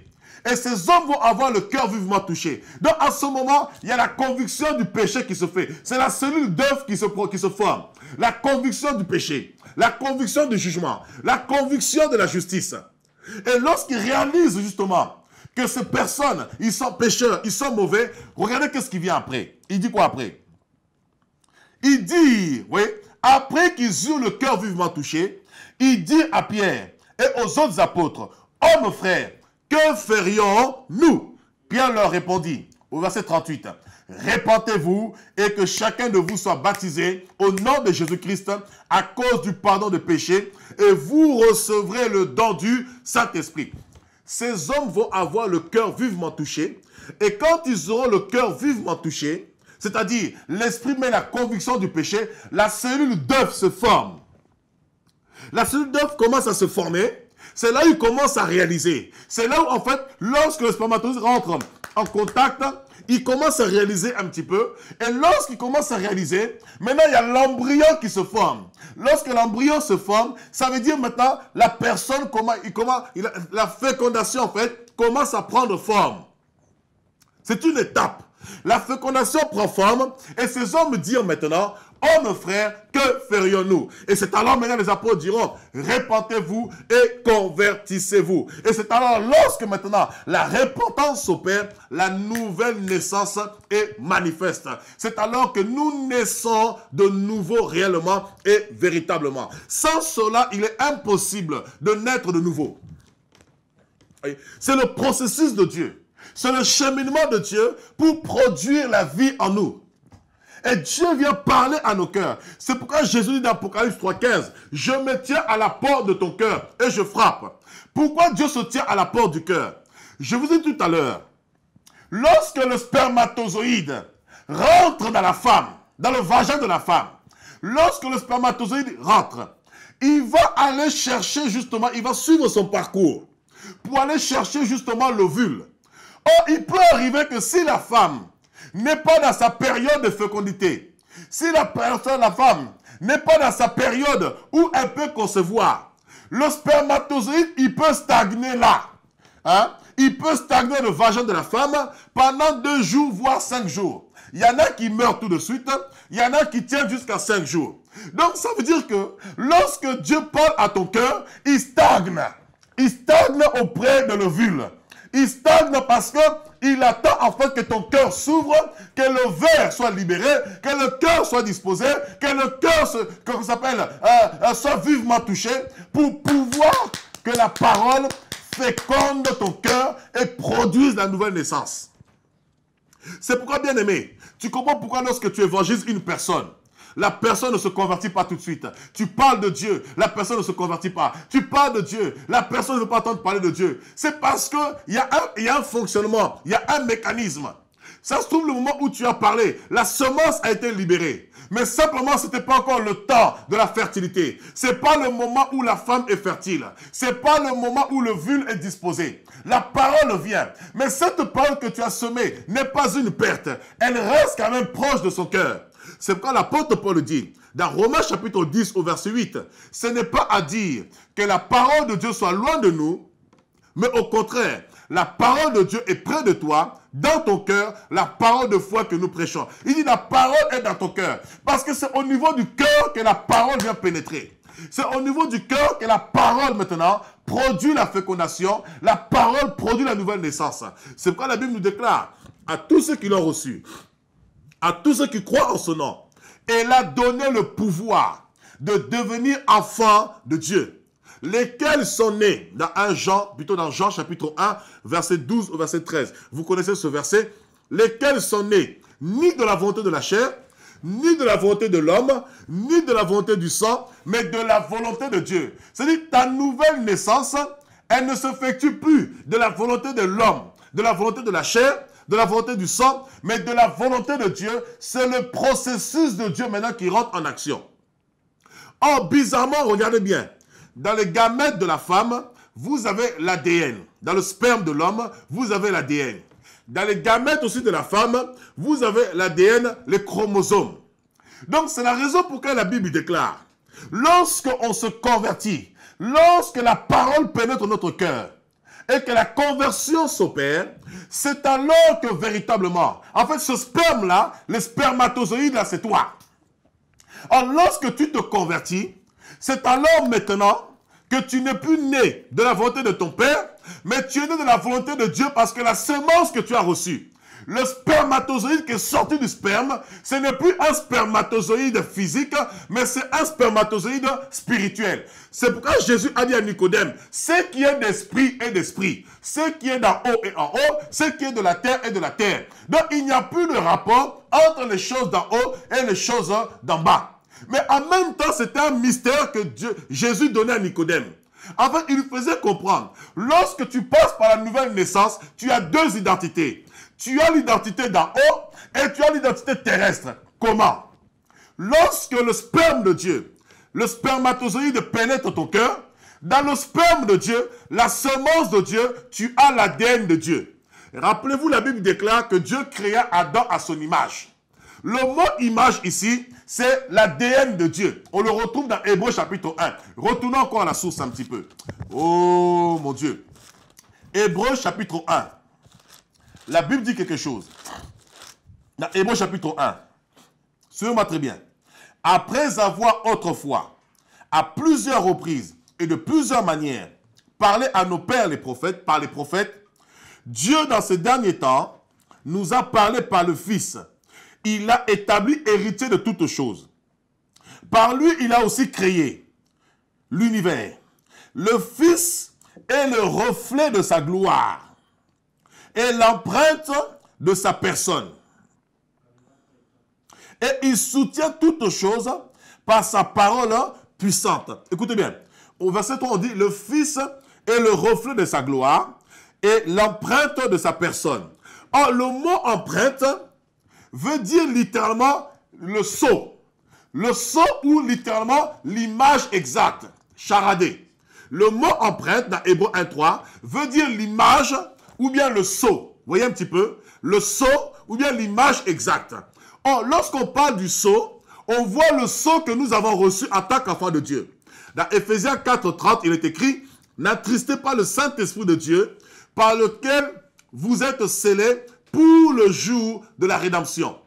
Et ces hommes vont avoir le cœur vivement touché. Donc à ce moment, il y a la conviction du péché qui se fait. C'est la cellule d'œuf qui se, qui se forme. La conviction du péché la conviction du jugement, la conviction de la justice. Et lorsqu'ils réalisent justement que ces personnes, ils sont pécheurs, ils sont mauvais, regardez qu'est-ce qui vient après. Il dit quoi après Il dit, oui, après qu'ils eurent le cœur vivement touché, il dit à Pierre et aux autres apôtres, hommes frères, que ferions-nous Pierre leur répondit, au verset 38, répentez vous et que chacun de vous soit baptisé au nom de Jésus-Christ à cause du pardon de péché et vous recevrez le don du Saint-Esprit. Ces hommes vont avoir le cœur vivement touché et quand ils auront le cœur vivement touché, c'est-à-dire l'esprit met la conviction du péché, la cellule d'œuf se forme. La cellule d'œuf commence à se former. C'est là où il commence à réaliser. C'est là où, en fait, lorsque le spermatozoïde rentre en contact il commence à réaliser un petit peu. Et lorsqu'il commence à réaliser, maintenant, il y a l'embryon qui se forme. Lorsque l'embryon se forme, ça veut dire maintenant, la personne, comment, il, comment, la fécondation, en fait, commence à prendre forme. C'est une étape. La fécondation prend forme et ces hommes disent maintenant, Oh, nos frères, que ferions-nous Et c'est alors maintenant les apôtres diront, répentez-vous et convertissez-vous. Et c'est alors lorsque maintenant la repentance opère, la nouvelle naissance est manifeste. C'est alors que nous naissons de nouveau réellement et véritablement. Sans cela, il est impossible de naître de nouveau. C'est le processus de Dieu. C'est le cheminement de Dieu pour produire la vie en nous. Et Dieu vient parler à nos cœurs. C'est pourquoi Jésus dit dans Apocalypse 3.15, je me tiens à la porte de ton cœur et je frappe. Pourquoi Dieu se tient à la porte du cœur Je vous ai dit tout à l'heure, lorsque le spermatozoïde rentre dans la femme, dans le vagin de la femme, lorsque le spermatozoïde rentre, il va aller chercher justement, il va suivre son parcours pour aller chercher justement l'ovule. Or, il peut arriver que si la femme n'est pas dans sa période de fécondité, si la personne, la femme, n'est pas dans sa période où elle peut concevoir, le spermatozoïde, il peut stagner là. Hein? Il peut stagner le vagin de la femme pendant deux jours, voire cinq jours. Il y en a qui meurent tout de suite, il y en a qui tiennent jusqu'à cinq jours. Donc ça veut dire que lorsque Dieu parle à ton cœur, il stagne. Il stagne auprès de l'ovule. Il stagne parce que il attend fait que ton cœur s'ouvre, que le verre soit libéré, que le cœur soit disposé, que le cœur s'appelle, euh, euh, soit vivement touché pour pouvoir que la parole féconde ton cœur et produise la nouvelle naissance. C'est pourquoi, bien aimé, tu comprends pourquoi lorsque tu évangélises une personne, la personne ne se convertit pas tout de suite. Tu parles de Dieu, la personne ne se convertit pas. Tu parles de Dieu, la personne ne veut pas entendre parler de Dieu. C'est parce qu'il y, a un, y a un fonctionnement, il y a un mécanisme. Ça se trouve le moment où tu as parlé, la semence a été libérée. Mais simplement, ce n'était pas encore le temps de la fertilité. C'est pas le moment où la femme est fertile. C'est pas le moment où le vul est disposé. La parole vient. Mais cette parole que tu as semée n'est pas une perte. Elle reste quand même proche de son cœur. C'est pourquoi l'apôtre Paul dit, dans Romains chapitre 10 au verset 8, ce n'est pas à dire que la parole de Dieu soit loin de nous, mais au contraire, la parole de Dieu est près de toi, dans ton cœur, la parole de foi que nous prêchons. Il dit la parole est dans ton cœur, parce que c'est au niveau du cœur que la parole vient pénétrer. C'est au niveau du cœur que la parole maintenant produit la fécondation, la parole produit la nouvelle naissance. C'est pourquoi la Bible nous déclare à tous ceux qui l'ont reçu, à tous ceux qui croient en ce nom. Elle a donné le pouvoir de devenir enfants de Dieu, lesquels sont nés dans un Jean, plutôt dans Jean chapitre 1, verset 12 au verset 13. Vous connaissez ce verset Lesquels sont nés ni de la volonté de la chair, ni de la volonté de l'homme, ni de la volonté du sang, mais de la volonté de Dieu. C'est-à-dire ta nouvelle naissance, elle ne se s'effectue plus de la volonté de l'homme, de la volonté de la chair, de la volonté du sang, mais de la volonté de Dieu. C'est le processus de Dieu maintenant qui rentre en action. Or, bizarrement, regardez bien, dans les gamètes de la femme, vous avez l'ADN. Dans le sperme de l'homme, vous avez l'ADN. Dans les gamètes aussi de la femme, vous avez l'ADN, les chromosomes. Donc, c'est la raison pour laquelle la Bible déclare, lorsque on se convertit, lorsque la parole pénètre notre cœur, et que la conversion s'opère, c'est alors que véritablement, en fait, ce sperme-là, le spermatozoïde, là, c'est toi. Alors, lorsque tu te convertis, c'est alors maintenant que tu n'es plus né de la volonté de ton Père, mais tu es né de la volonté de Dieu parce que la semence que tu as reçue, le spermatozoïde qui est sorti du sperme, ce n'est plus un spermatozoïde physique, mais c'est un spermatozoïde spirituel. C'est pourquoi Jésus a dit à Nicodème, ce qui est d'esprit est d'esprit, ce qui est d'en haut est en haut, ce qui est de la terre est de la terre. Donc il n'y a plus de rapport entre les choses d'en haut et les choses d'en bas. Mais en même temps, c'était un mystère que Jésus donnait à Nicodème. Enfin, il lui faisait comprendre, lorsque tu passes par la nouvelle naissance, tu as deux identités. Tu as l'identité d'en haut et tu as l'identité terrestre. Comment Lorsque le sperme de Dieu, le spermatozoïde pénètre ton cœur, dans le sperme de Dieu, la semence de Dieu, tu as l'ADN de Dieu. Rappelez-vous, la Bible déclare que Dieu créa Adam à son image. Le mot image ici, c'est l'ADN de Dieu. On le retrouve dans Hébreu chapitre 1. Retournons encore à la source un petit peu. Oh mon Dieu. Hébreu chapitre 1. La Bible dit quelque chose. Dans Hébreu chapitre 1. Suivez-moi très bien. Après avoir autrefois, à plusieurs reprises et de plusieurs manières, parlé à nos pères les prophètes, par les prophètes, Dieu dans ces derniers temps nous a parlé par le Fils. Il a établi héritier de toutes choses. Par lui, il a aussi créé l'univers. Le Fils est le reflet de sa gloire et l'empreinte de sa personne. Et il soutient toutes choses par sa parole puissante. Écoutez bien, au verset 3, on dit, le Fils est le reflet de sa gloire et l'empreinte de sa personne. Or, le mot empreinte veut dire littéralement le sceau. Le sceau ou littéralement l'image exacte, Charadé. Le mot empreinte dans Hébreu 1.3 veut dire l'image ou bien le saut, Voyez un petit peu Le saut, ou bien l'image exacte. Or, lorsqu'on parle du saut, on voit le saut que nous avons reçu en tant foi de Dieu. Dans Ephésiens 4, 30, il est écrit « N'attristez pas le Saint-Esprit de Dieu, par lequel vous êtes scellés pour le jour de la rédemption. »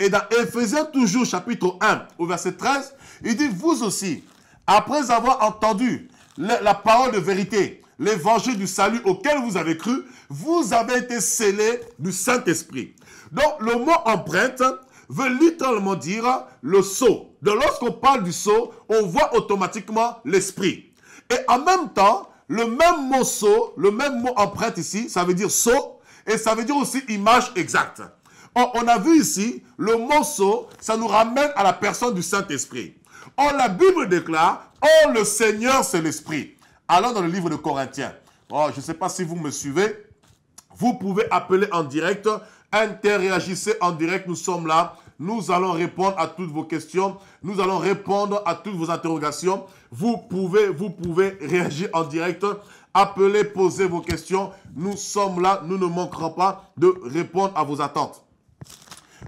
Et dans Ephésiens toujours chapitre 1 au verset 13, il dit « Vous aussi, après avoir entendu la parole de vérité, l'évangile du salut auquel vous avez cru, vous avez été scellé du Saint-Esprit. Donc le mot empreinte veut littéralement dire le sceau. Donc lorsqu'on parle du sceau, on voit automatiquement l'esprit. Et en même temps, le même mot sceau, le même mot empreinte ici, ça veut dire sceau et ça veut dire aussi image exacte. on a vu ici, le mot sceau, ça nous ramène à la personne du Saint-Esprit. Or, la Bible déclare, oh, le Seigneur, c'est l'Esprit. Allons dans le livre de Corinthiens. Oh, je ne sais pas si vous me suivez. Vous pouvez appeler en direct, interréagissez en direct, nous sommes là. Nous allons répondre à toutes vos questions. Nous allons répondre à toutes vos interrogations. Vous pouvez, vous pouvez réagir en direct. Appelez, posez vos questions. Nous sommes là. Nous ne manquerons pas de répondre à vos attentes.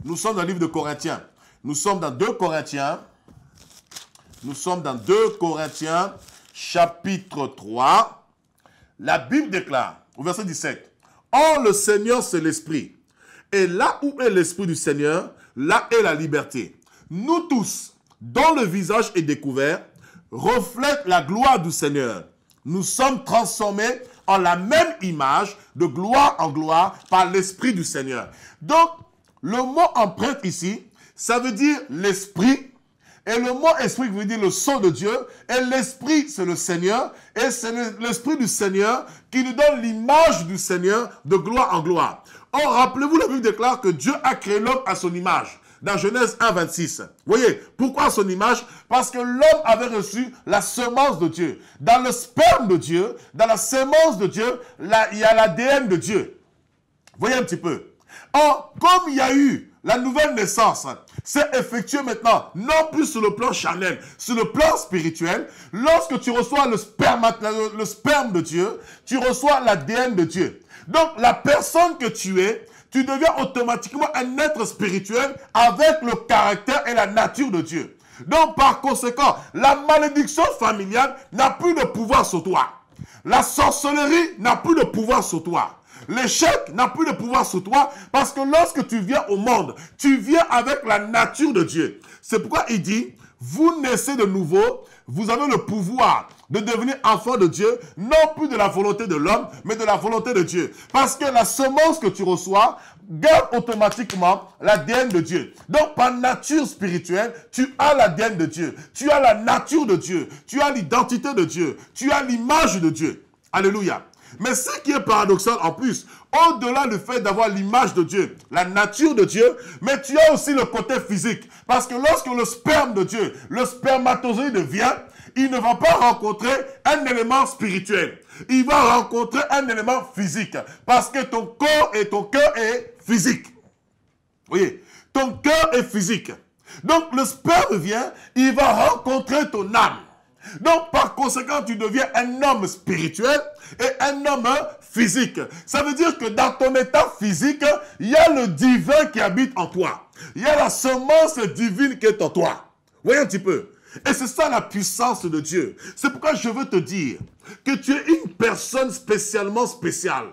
Nous sommes dans le livre de Corinthiens. Nous sommes dans 2 Corinthiens. Nous sommes dans 2 Corinthiens, chapitre 3. La Bible déclare, au verset 17, Or, le Seigneur, c'est l'Esprit. Et là où est l'Esprit du Seigneur, là est la liberté. Nous tous, dont le visage est découvert, reflètent la gloire du Seigneur. Nous sommes transformés en la même image, de gloire en gloire, par l'Esprit du Seigneur. Donc, le mot empreinte ici, ça veut dire l'Esprit et le mot esprit veut dire le son de Dieu. Et l'esprit, c'est le Seigneur. Et c'est l'esprit du Seigneur qui nous donne l'image du Seigneur de gloire en gloire. Or, rappelez-vous, la Bible déclare que Dieu a créé l'homme à son image. Dans Genèse 1, 26. Voyez, pourquoi son image Parce que l'homme avait reçu la semence de Dieu. Dans le sperme de Dieu, dans la semence de Dieu, il y a l'ADN de Dieu. Voyez un petit peu. Or, comme il y a eu la nouvelle naissance s'est effectuée maintenant, non plus sur le plan charnel, sur le plan spirituel. Lorsque tu reçois le, le sperme de Dieu, tu reçois l'ADN de Dieu. Donc, la personne que tu es, tu deviens automatiquement un être spirituel avec le caractère et la nature de Dieu. Donc, par conséquent, la malédiction familiale n'a plus de pouvoir sur toi. La sorcellerie n'a plus de pouvoir sur toi. L'échec n'a plus de pouvoir sur toi parce que lorsque tu viens au monde, tu viens avec la nature de Dieu. C'est pourquoi il dit, vous naissez de nouveau, vous avez le pouvoir de devenir enfant de Dieu, non plus de la volonté de l'homme, mais de la volonté de Dieu. Parce que la semence que tu reçois garde automatiquement l'ADN de Dieu. Donc par nature spirituelle, tu as l'ADN de Dieu, tu as la nature de Dieu, tu as l'identité de Dieu, tu as l'image de Dieu. Alléluia. Mais ce qui est paradoxal en plus, au-delà du fait d'avoir l'image de Dieu, la nature de Dieu, mais tu as aussi le côté physique. Parce que lorsque le sperme de Dieu, le spermatozoïde vient, il ne va pas rencontrer un élément spirituel. Il va rencontrer un élément physique. Parce que ton corps et ton cœur est physique. voyez, ton cœur est physique. Donc le sperme vient, il va rencontrer ton âme. Donc, par conséquent, tu deviens un homme spirituel et un homme physique. Ça veut dire que dans ton état physique, il y a le divin qui habite en toi. Il y a la semence divine qui est en toi. Voyez un petit peu. Et c'est ça la puissance de Dieu. C'est pourquoi je veux te dire que tu es une personne spécialement spéciale.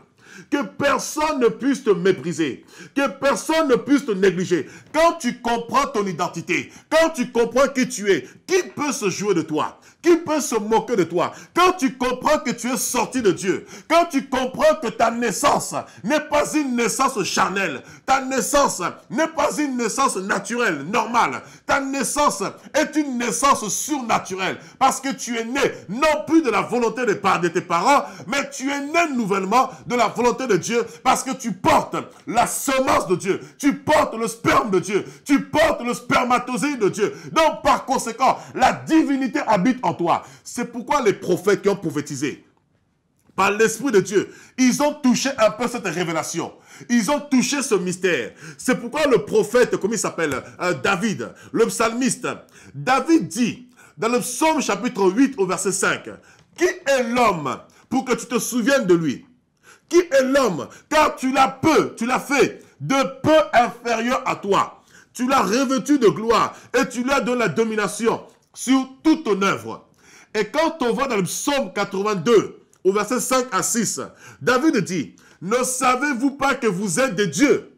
Que personne ne puisse te mépriser. Que personne ne puisse te négliger. Quand tu comprends ton identité, quand tu comprends qui tu es, qui peut se jouer de toi qui peut se moquer de toi Quand tu comprends que tu es sorti de Dieu, quand tu comprends que ta naissance n'est pas une naissance charnelle, ta naissance n'est pas une naissance naturelle, normale, ta naissance est une naissance surnaturelle, parce que tu es né non plus de la volonté de, tes parents, mais tu es né nouvellement de la volonté de Dieu, parce que tu portes la semence de Dieu, tu portes le sperme de Dieu, tu portes le spermatozoïde de Dieu. Donc par conséquent, la divinité habite en toi. C'est pourquoi les prophètes qui ont prophétisé, par l'Esprit de Dieu. Ils ont touché un peu cette révélation. Ils ont touché ce mystère. C'est pourquoi le prophète, comme il s'appelle, euh, David, le psalmiste, David dit dans le psaume chapitre 8 au verset 5, Qui est l'homme pour que tu te souviennes de lui Qui est l'homme Car tu l'as peu, tu l'as fait de peu inférieur à toi. Tu l'as revêtu de gloire et tu lui as donné la domination sur toute ton œuvre. Et quand on va dans le psaume 82, au verset 5 à 6, David dit, ne savez-vous pas que vous êtes de Dieu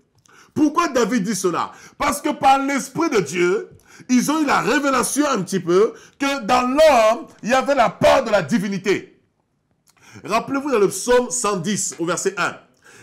Pourquoi David dit cela Parce que par l'Esprit de Dieu, ils ont eu la révélation un petit peu que dans l'homme, il y avait la part de la divinité. Rappelez-vous dans le psaume 110 au verset 1,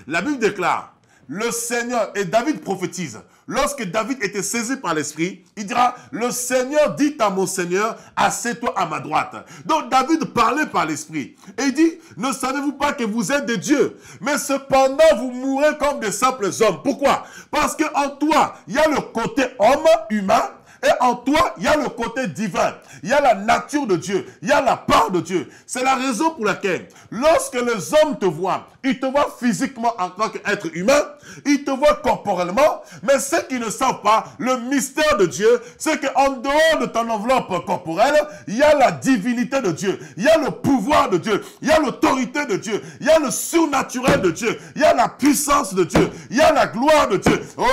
la Bible déclare, le Seigneur, et David prophétise, Lorsque David était saisi par l'esprit, il dira, le Seigneur dit à mon Seigneur, assieds-toi à ma droite. Donc David parlait par l'esprit. Et il dit, ne savez-vous pas que vous êtes de Dieu, mais cependant vous mourrez comme des simples hommes. Pourquoi Parce que en toi, il y a le côté homme humain et en toi, il y a le côté divin, il y a la nature de Dieu, il y a la part de Dieu. C'est la raison pour laquelle, lorsque les hommes te voient, ils te voient physiquement en tant qu'être humain, ils te voient corporellement, mais ce qui ne savent pas le mystère de Dieu, c'est qu'en dehors de ton enveloppe corporelle, il y a la divinité de Dieu, il y a le pouvoir de Dieu, il y a l'autorité de Dieu, il y a le surnaturel de Dieu, il y a la puissance de Dieu, il y a la gloire de Dieu. Oh,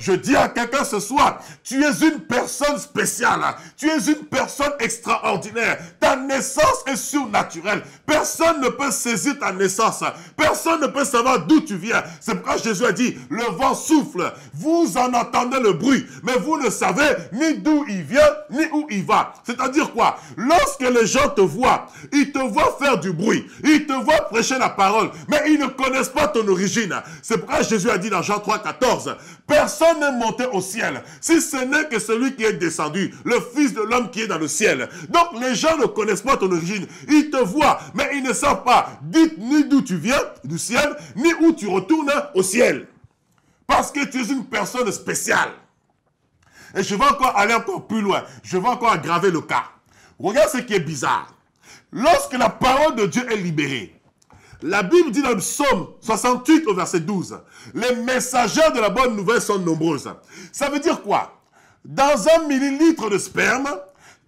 je dis à quelqu'un ce soir, tu es une personne personne spéciale. Tu es une personne extraordinaire. Ta naissance est surnaturelle. Personne ne peut saisir ta naissance. Personne ne peut savoir d'où tu viens. C'est pourquoi Jésus a dit, le vent souffle. Vous en entendez le bruit, mais vous ne savez ni d'où il vient, ni où il va. C'est-à-dire quoi Lorsque les gens te voient, ils te voient faire du bruit. Ils te voient prêcher la parole, mais ils ne connaissent pas ton origine. C'est pourquoi Jésus a dit dans Jean 3, 14, personne n'est monté au ciel, si ce n'est que celui qui est descendu, le Fils de l'homme qui est dans le ciel. Donc les gens ne connaissent pas ton origine. Ils te voient, mais ils ne savent pas dites ni d'où tu viens, du ciel, ni où tu retournes au ciel. Parce que tu es une personne spéciale. Et je vais encore aller encore plus loin. Je vais encore aggraver le cas. Regarde ce qui est bizarre. Lorsque la parole de Dieu est libérée, la Bible dit dans le psaume 68 au verset 12, les messagers de la bonne nouvelle sont nombreuses. Ça veut dire quoi dans un millilitre de sperme,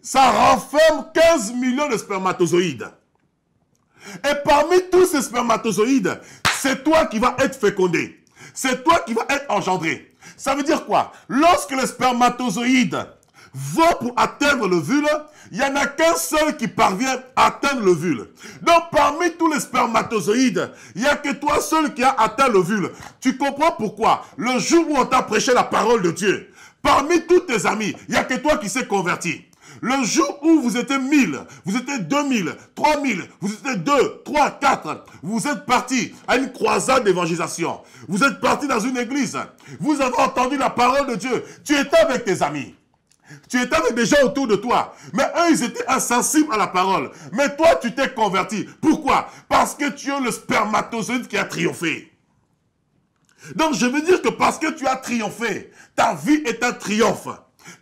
ça renferme 15 millions de spermatozoïdes. Et parmi tous ces spermatozoïdes, c'est toi qui vas être fécondé. C'est toi qui vas être engendré. Ça veut dire quoi Lorsque les spermatozoïdes vont pour atteindre l'ovule, il n'y en a qu'un seul qui parvient à atteindre l'ovule. Donc parmi tous les spermatozoïdes, il n'y a que toi seul qui as atteint l'ovule. Tu comprends pourquoi Le jour où on t'a prêché la parole de Dieu, Parmi tous tes amis, il n'y a que toi qui s'est converti. Le jour où vous étiez mille, vous étiez 2000, 3000, vous étiez 2, 3, 4, vous êtes parti à une croisade d'évangélisation. Vous êtes parti dans une église. Vous avez entendu la parole de Dieu. Tu étais avec tes amis. Tu étais avec des gens autour de toi. Mais eux, ils étaient insensibles à la parole. Mais toi, tu t'es converti. Pourquoi Parce que tu es le spermatozoïde qui a triomphé. Donc je veux dire que parce que tu as triomphé, ta vie est un triomphe.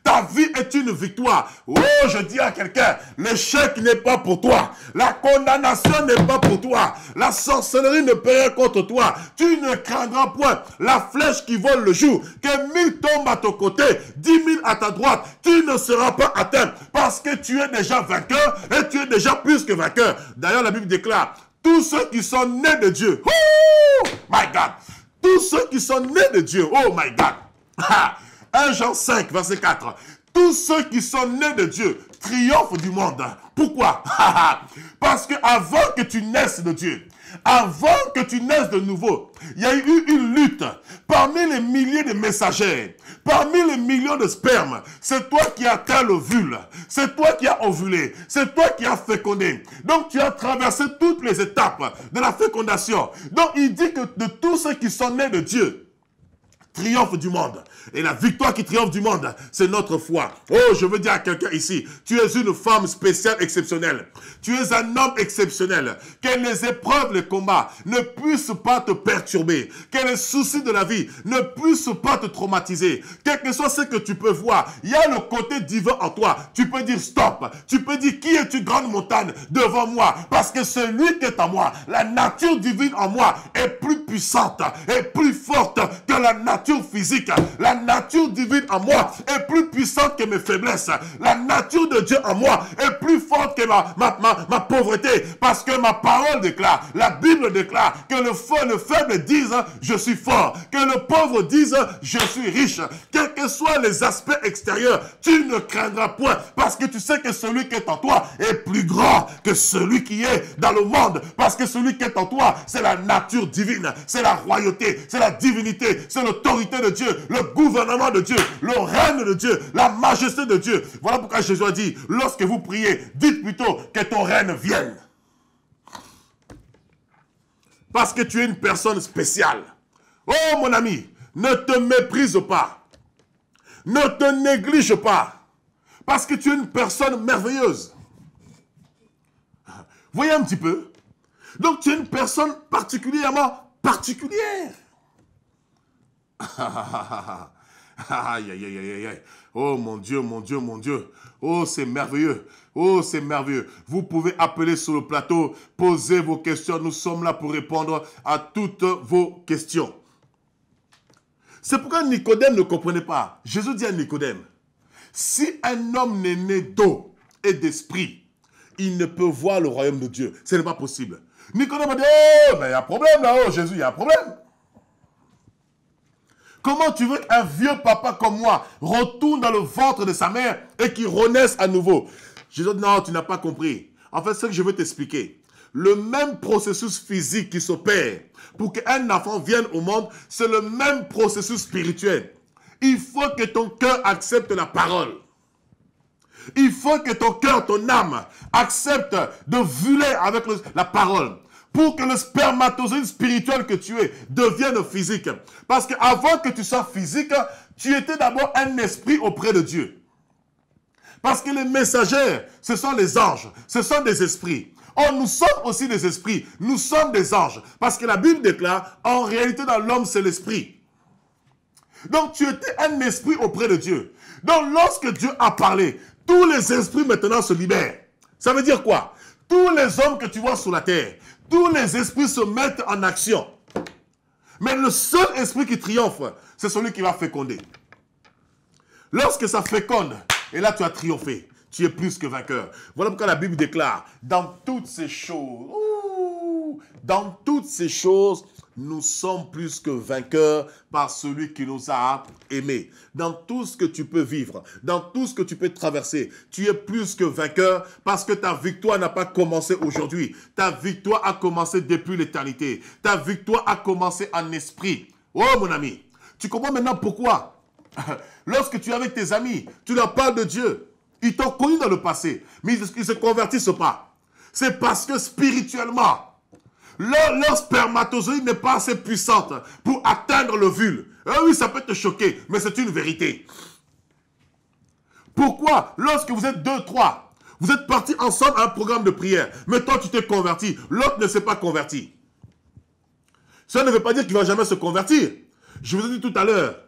Ta vie est une victoire. Oh, je dis à quelqu'un, l'échec n'est pas pour toi. La condamnation n'est pas pour toi. La sorcellerie ne peut contre toi. Tu ne craindras point la flèche qui vole le jour. Que mille tombent à ton côté, dix mille à ta droite. Tu ne seras pas atteint parce que tu es déjà vainqueur et tu es déjà plus que vainqueur. D'ailleurs, la Bible déclare, tous ceux qui sont nés de Dieu, oh my God, tous ceux qui sont nés de Dieu, oh my God. 1 Jean 5, verset 4. Tous ceux qui sont nés de Dieu triomphent du monde. Pourquoi Parce que avant que tu naisses de Dieu, avant que tu naisses de nouveau, il y a eu une lutte parmi les milliers de messagers, parmi les millions de spermes. C'est toi qui as atteint l'ovule, c'est toi qui as ovulé, c'est toi qui as fécondé. Donc tu as traversé toutes les étapes de la fécondation. Donc il dit que de tous ceux qui sont nés de Dieu, triomphe du monde. Et la victoire qui triomphe du monde, c'est notre foi. Oh, je veux dire à quelqu'un ici, tu es une femme spéciale, exceptionnelle. Tu es un homme exceptionnel. Que les épreuves, les combats ne puissent pas te perturber. Que les soucis de la vie ne puissent pas te traumatiser. Quel que soit ce que tu peux voir, il y a le côté divin en toi. Tu peux dire stop. Tu peux dire qui es-tu grande montagne devant moi Parce que celui qui est en moi, la nature divine en moi est plus puissante, et plus forte que la nature physique. La nature divine en moi est plus puissante que mes faiblesses. La nature de Dieu en moi est plus forte que ma, ma, pauvreté. Parce que ma parole déclare, la Bible déclare que le, le faible dise je suis fort. Que le pauvre dise je suis riche. Quels que soient les aspects extérieurs, tu ne craindras point. Parce que tu sais que celui qui est en toi est plus grand que celui qui est dans le monde. Parce que celui qui est en toi, c'est la nature divine. C'est la royauté. C'est la divinité. C'est l'autorité de Dieu. Le goût gouvernement de Dieu, le règne de Dieu, la majesté de Dieu. Voilà pourquoi Jésus a dit, lorsque vous priez, dites plutôt que ton règne vienne. Parce que tu es une personne spéciale. Oh mon ami, ne te méprise pas. Ne te néglige pas. Parce que tu es une personne merveilleuse. Voyez un petit peu. Donc tu es une personne particulièrement particulière. Aïe, Oh mon Dieu, mon Dieu, mon Dieu. Oh, c'est merveilleux. Oh, c'est merveilleux. Vous pouvez appeler sur le plateau, poser vos questions. Nous sommes là pour répondre à toutes vos questions. C'est pourquoi Nicodème ne comprenait pas. Jésus dit à Nicodème, si un homme n'est né d'eau et d'esprit, il ne peut voir le royaume de Dieu. Ce n'est pas possible. Nicodème a dit, oh, mais il y a un problème là, oh Jésus, il y a un problème. Comment tu veux qu'un vieux papa comme moi retourne dans le ventre de sa mère et qu'il renaisse à nouveau Jésus dit, non, tu n'as pas compris. En fait, ce que je veux t'expliquer, le même processus physique qui s'opère pour qu'un enfant vienne au monde, c'est le même processus spirituel. Il faut que ton cœur accepte la parole. Il faut que ton cœur, ton âme, accepte de vuler avec la parole pour que le spermatozoïde spirituel que tu es devienne physique. Parce qu'avant que tu sois physique, tu étais d'abord un esprit auprès de Dieu. Parce que les messagers, ce sont les anges, ce sont des esprits. Or, nous sommes aussi des esprits, nous sommes des anges. Parce que la Bible déclare, en réalité, dans l'homme, c'est l'esprit. Donc, tu étais un esprit auprès de Dieu. Donc, lorsque Dieu a parlé, tous les esprits maintenant se libèrent. Ça veut dire quoi Tous les hommes que tu vois sur la terre, tous les esprits se mettent en action. Mais le seul esprit qui triomphe, c'est celui qui va féconder. Lorsque ça féconde, et là tu as triomphé, tu es plus que vainqueur. Voilà pourquoi la Bible déclare, dans toutes ces choses, dans toutes ces choses, nous sommes plus que vainqueurs par celui qui nous a aimés. Dans tout ce que tu peux vivre, dans tout ce que tu peux traverser, tu es plus que vainqueur parce que ta victoire n'a pas commencé aujourd'hui. Ta victoire a commencé depuis l'éternité. Ta victoire a commencé en esprit. Oh mon ami, tu comprends maintenant pourquoi Lorsque tu es avec tes amis, tu leur parles de Dieu. Ils t'ont connu dans le passé, mais ils ne se convertissent pas. C'est parce que spirituellement, leur, spermatozoïde n'est pas assez puissante pour atteindre l'ovule. vul. Euh, oui, ça peut te choquer, mais c'est une vérité. Pourquoi, lorsque vous êtes deux, trois, vous êtes partis ensemble à un programme de prière, mais toi tu t'es converti, l'autre ne s'est pas converti. Ça ne veut pas dire qu'il ne va jamais se convertir. Je vous ai dit tout à l'heure,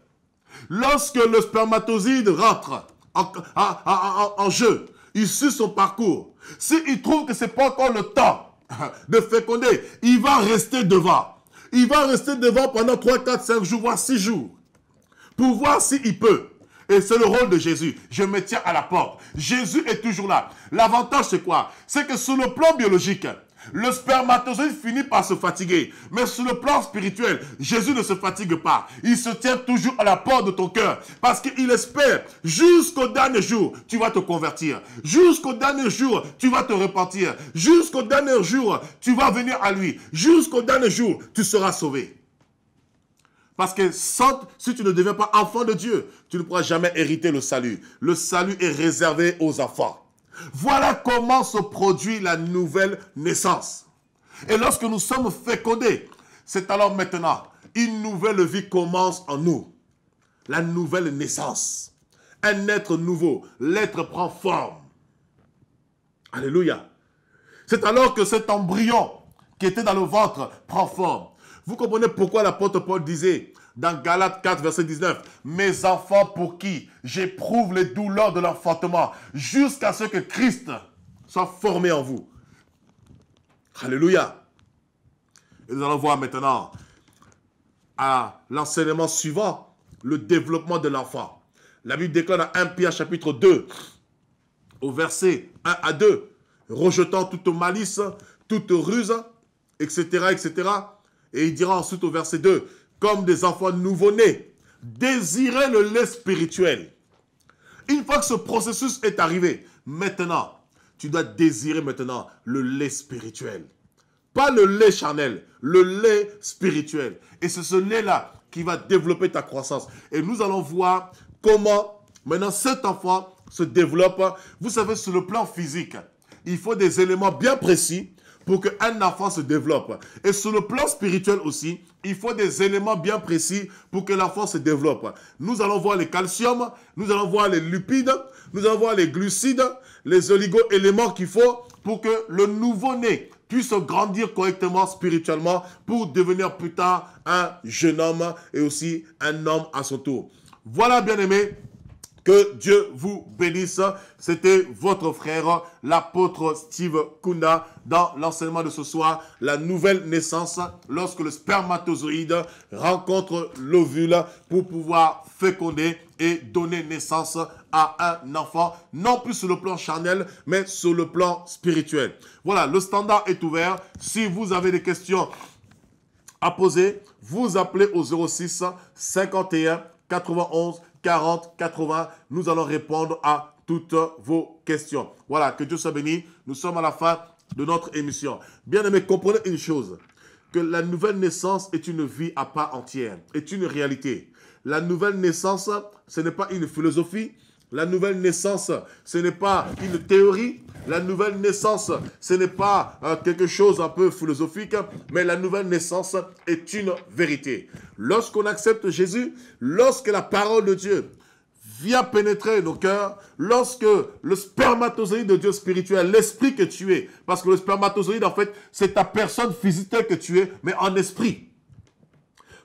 lorsque le spermatozoïde rentre en, jeu, il suit son parcours. S'il il trouve que ce n'est pas encore le temps de féconder. Il va rester devant. Il va rester devant pendant 3, 4, 5 jours, voire 6 jours. Pour voir s'il peut. Et c'est le rôle de Jésus. Je me tiens à la porte. Jésus est toujours là. L'avantage, c'est quoi C'est que sur le plan biologique, le spermatozoïde finit par se fatiguer. Mais sur le plan spirituel, Jésus ne se fatigue pas. Il se tient toujours à la porte de ton cœur. Parce qu'il espère jusqu'au dernier jour, tu vas te convertir. Jusqu'au dernier jour, tu vas te repentir. Jusqu'au dernier jour, tu vas venir à lui. Jusqu'au dernier jour, tu seras sauvé. Parce que sans, si tu ne deviens pas enfant de Dieu, tu ne pourras jamais hériter le salut. Le salut est réservé aux enfants. Voilà comment se produit la nouvelle naissance. Et lorsque nous sommes fécondés, c'est alors maintenant une nouvelle vie commence en nous. La nouvelle naissance. Un être nouveau. L'être prend forme. Alléluia. C'est alors que cet embryon qui était dans le ventre prend forme. Vous comprenez pourquoi l'apôtre Paul disait, dans Galates 4, verset 19, mes enfants pour qui j'éprouve les douleurs de l'enfantement jusqu'à ce que Christ soit formé en vous. Alléluia. Et nous allons voir maintenant à l'enseignement suivant, le développement de l'enfant. La Bible déclare dans 1 Pierre chapitre 2, au verset 1 à 2, rejetant toute malice, toute ruse, etc., etc. Et il dira ensuite au verset 2, comme des enfants nouveau-nés. Désirez le lait spirituel. Une fois que ce processus est arrivé, maintenant, tu dois désirer maintenant le lait spirituel. Pas le lait charnel, le lait spirituel. Et c'est ce lait-là qui va développer ta croissance. Et nous allons voir comment maintenant cet enfant se développe. Vous savez, sur le plan physique, il faut des éléments bien précis pour qu'un enfant se développe. Et sur le plan spirituel aussi, il faut des éléments bien précis pour que l'enfant se développe. Nous allons voir les calcium, nous allons voir les lipides, nous allons voir les glucides, les oligo-éléments qu'il faut pour que le nouveau-né puisse grandir correctement spirituellement pour devenir plus tard un jeune homme et aussi un homme à son tour. Voilà, bien aimés. Que Dieu vous bénisse. C'était votre frère, l'apôtre Steve Kunda, dans l'enseignement de ce soir, la nouvelle naissance, lorsque le spermatozoïde rencontre l'ovule pour pouvoir féconder et donner naissance à un enfant, non plus sur le plan charnel, mais sur le plan spirituel. Voilà, le standard est ouvert. Si vous avez des questions à poser, vous appelez au 06 51 91 40, 80. Nous allons répondre à toutes vos questions. Voilà, que Dieu soit béni. Nous sommes à la fin de notre émission. Bien aimé, comprenez une chose, que la nouvelle naissance est une vie à part entière, est une réalité. La nouvelle naissance, ce n'est pas une philosophie. La nouvelle naissance, ce n'est pas une théorie. La nouvelle naissance, ce n'est pas euh, quelque chose un peu philosophique, mais la nouvelle naissance est une vérité. Lorsqu'on accepte Jésus, lorsque la parole de Dieu vient pénétrer nos cœurs, lorsque le spermatozoïde de Dieu spirituel, l'esprit que tu es, parce que le spermatozoïde, en fait, c'est ta personne physique que tu es, mais en esprit.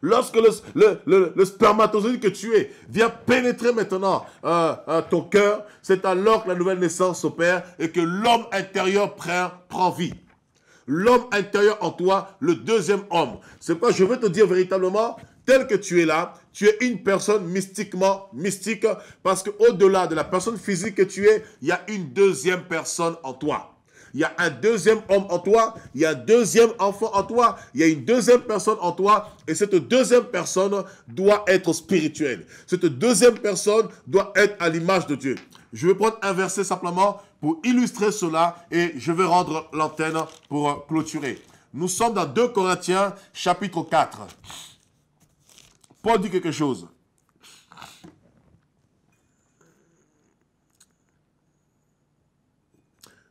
Lorsque le, le, spermatozoïde que tu es vient pénétrer maintenant euh, euh, ton cœur, c'est alors que la nouvelle naissance s'opère et que l'homme intérieur prend, prend vie. L'homme intérieur en toi, le deuxième homme. C'est quoi je veux te dire véritablement, tel que tu es là, tu es une personne mystiquement mystique parce qu'au-delà de la personne physique que tu es, il y a une deuxième personne en toi il y a un deuxième homme en toi, il y a un deuxième enfant en toi, il y a une deuxième personne en toi, et cette deuxième personne doit être spirituelle. Cette deuxième personne doit être à l'image de Dieu. Je vais prendre un verset simplement pour illustrer cela, et je vais rendre l'antenne pour clôturer. Nous sommes dans 2 Corinthiens chapitre 4. Paul dit quelque chose.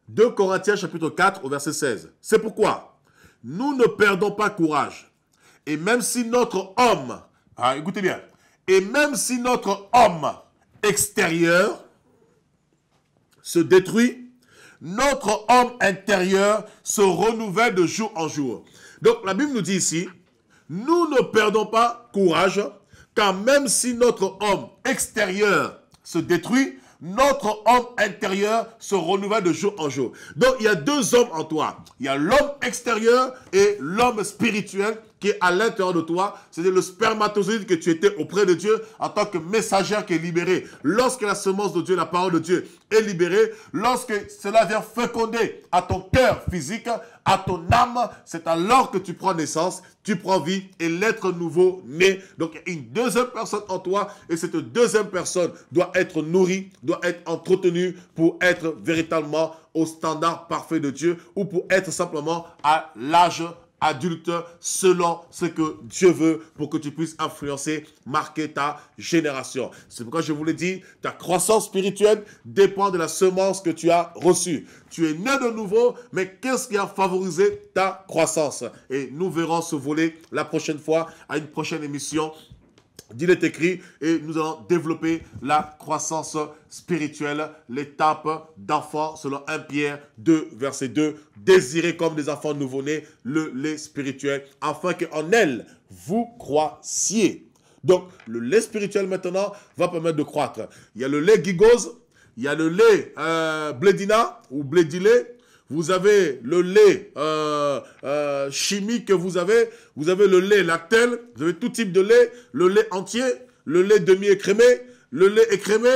2 Corinthiens chapitre 4 au verset 16. C'est pourquoi nous ne perdons pas courage. Et même si notre homme, ah, écoutez bien, et même si notre homme extérieur se détruit, notre homme intérieur se renouvelle de jour en jour. Donc la Bible nous dit ici, nous ne perdons pas courage, car même si notre homme extérieur se détruit, notre homme intérieur se renouvelle de jour en jour. Donc il y a deux hommes en toi. Il y a l'homme extérieur et l'homme spirituel qui est à l'intérieur de toi. cest le spermatozoïde que tu étais auprès de Dieu en tant que messager qui est libéré. Lorsque la semence de Dieu, la parole de Dieu est libérée, lorsque cela vient féconder à ton cœur physique, à ton âme, c'est alors que tu prends naissance, tu prends vie et l'être nouveau naît. Donc une deuxième personne en toi et cette deuxième personne doit être nourrie, doit être entretenue pour être véritablement au standard parfait de Dieu ou pour être simplement à l'âge adulte selon ce que Dieu veut pour que tu puisses influencer, marquer ta génération. C'est pourquoi je vous l'ai dit, ta croissance spirituelle dépend de la semence que tu as reçue. Tu es né de nouveau, mais qu'est-ce qui a favorisé ta croissance Et nous verrons ce volet la prochaine fois à une prochaine émission il est écrit, et nous allons développer la croissance spirituelle, l'étape d'enfant selon 1 Pierre 2, verset 2. Désirez comme des enfants nouveau-nés le lait spirituel, afin qu'en elle, vous croissiez. Donc, le lait spirituel maintenant va permettre de croître. Il y a le lait gigose, il y a le lait euh, blédina ou blédilé, vous avez le lait euh, euh, chimique que vous avez, vous avez le lait lactel, vous avez tout type de lait, le lait entier, le lait demi-écrémé, le lait écrémé,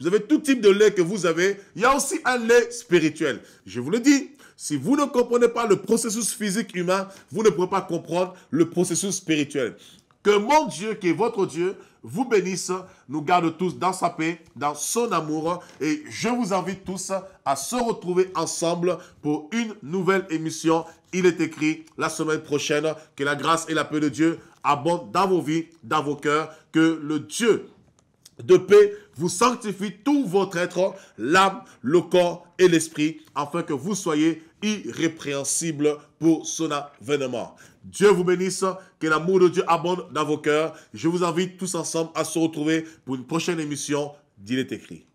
vous avez tout type de lait que vous avez. Il y a aussi un lait spirituel. Je vous le dis, si vous ne comprenez pas le processus physique humain, vous ne pourrez pas comprendre le processus spirituel. Que mon Dieu, qui est votre Dieu, vous bénisse, nous garde tous dans sa paix, dans son amour. Et je vous invite tous à se retrouver ensemble pour une nouvelle émission. Il est écrit la semaine prochaine que la grâce et la paix de Dieu abondent dans vos vies, dans vos cœurs, que le Dieu de paix vous sanctifie tout votre être, l'âme, le corps et l'esprit, afin que vous soyez irrépréhensibles pour son avènement. Dieu vous bénisse, que l'amour de Dieu abonde dans vos cœurs. Je vous invite tous ensemble à se retrouver pour une prochaine émission d'Il est écrit.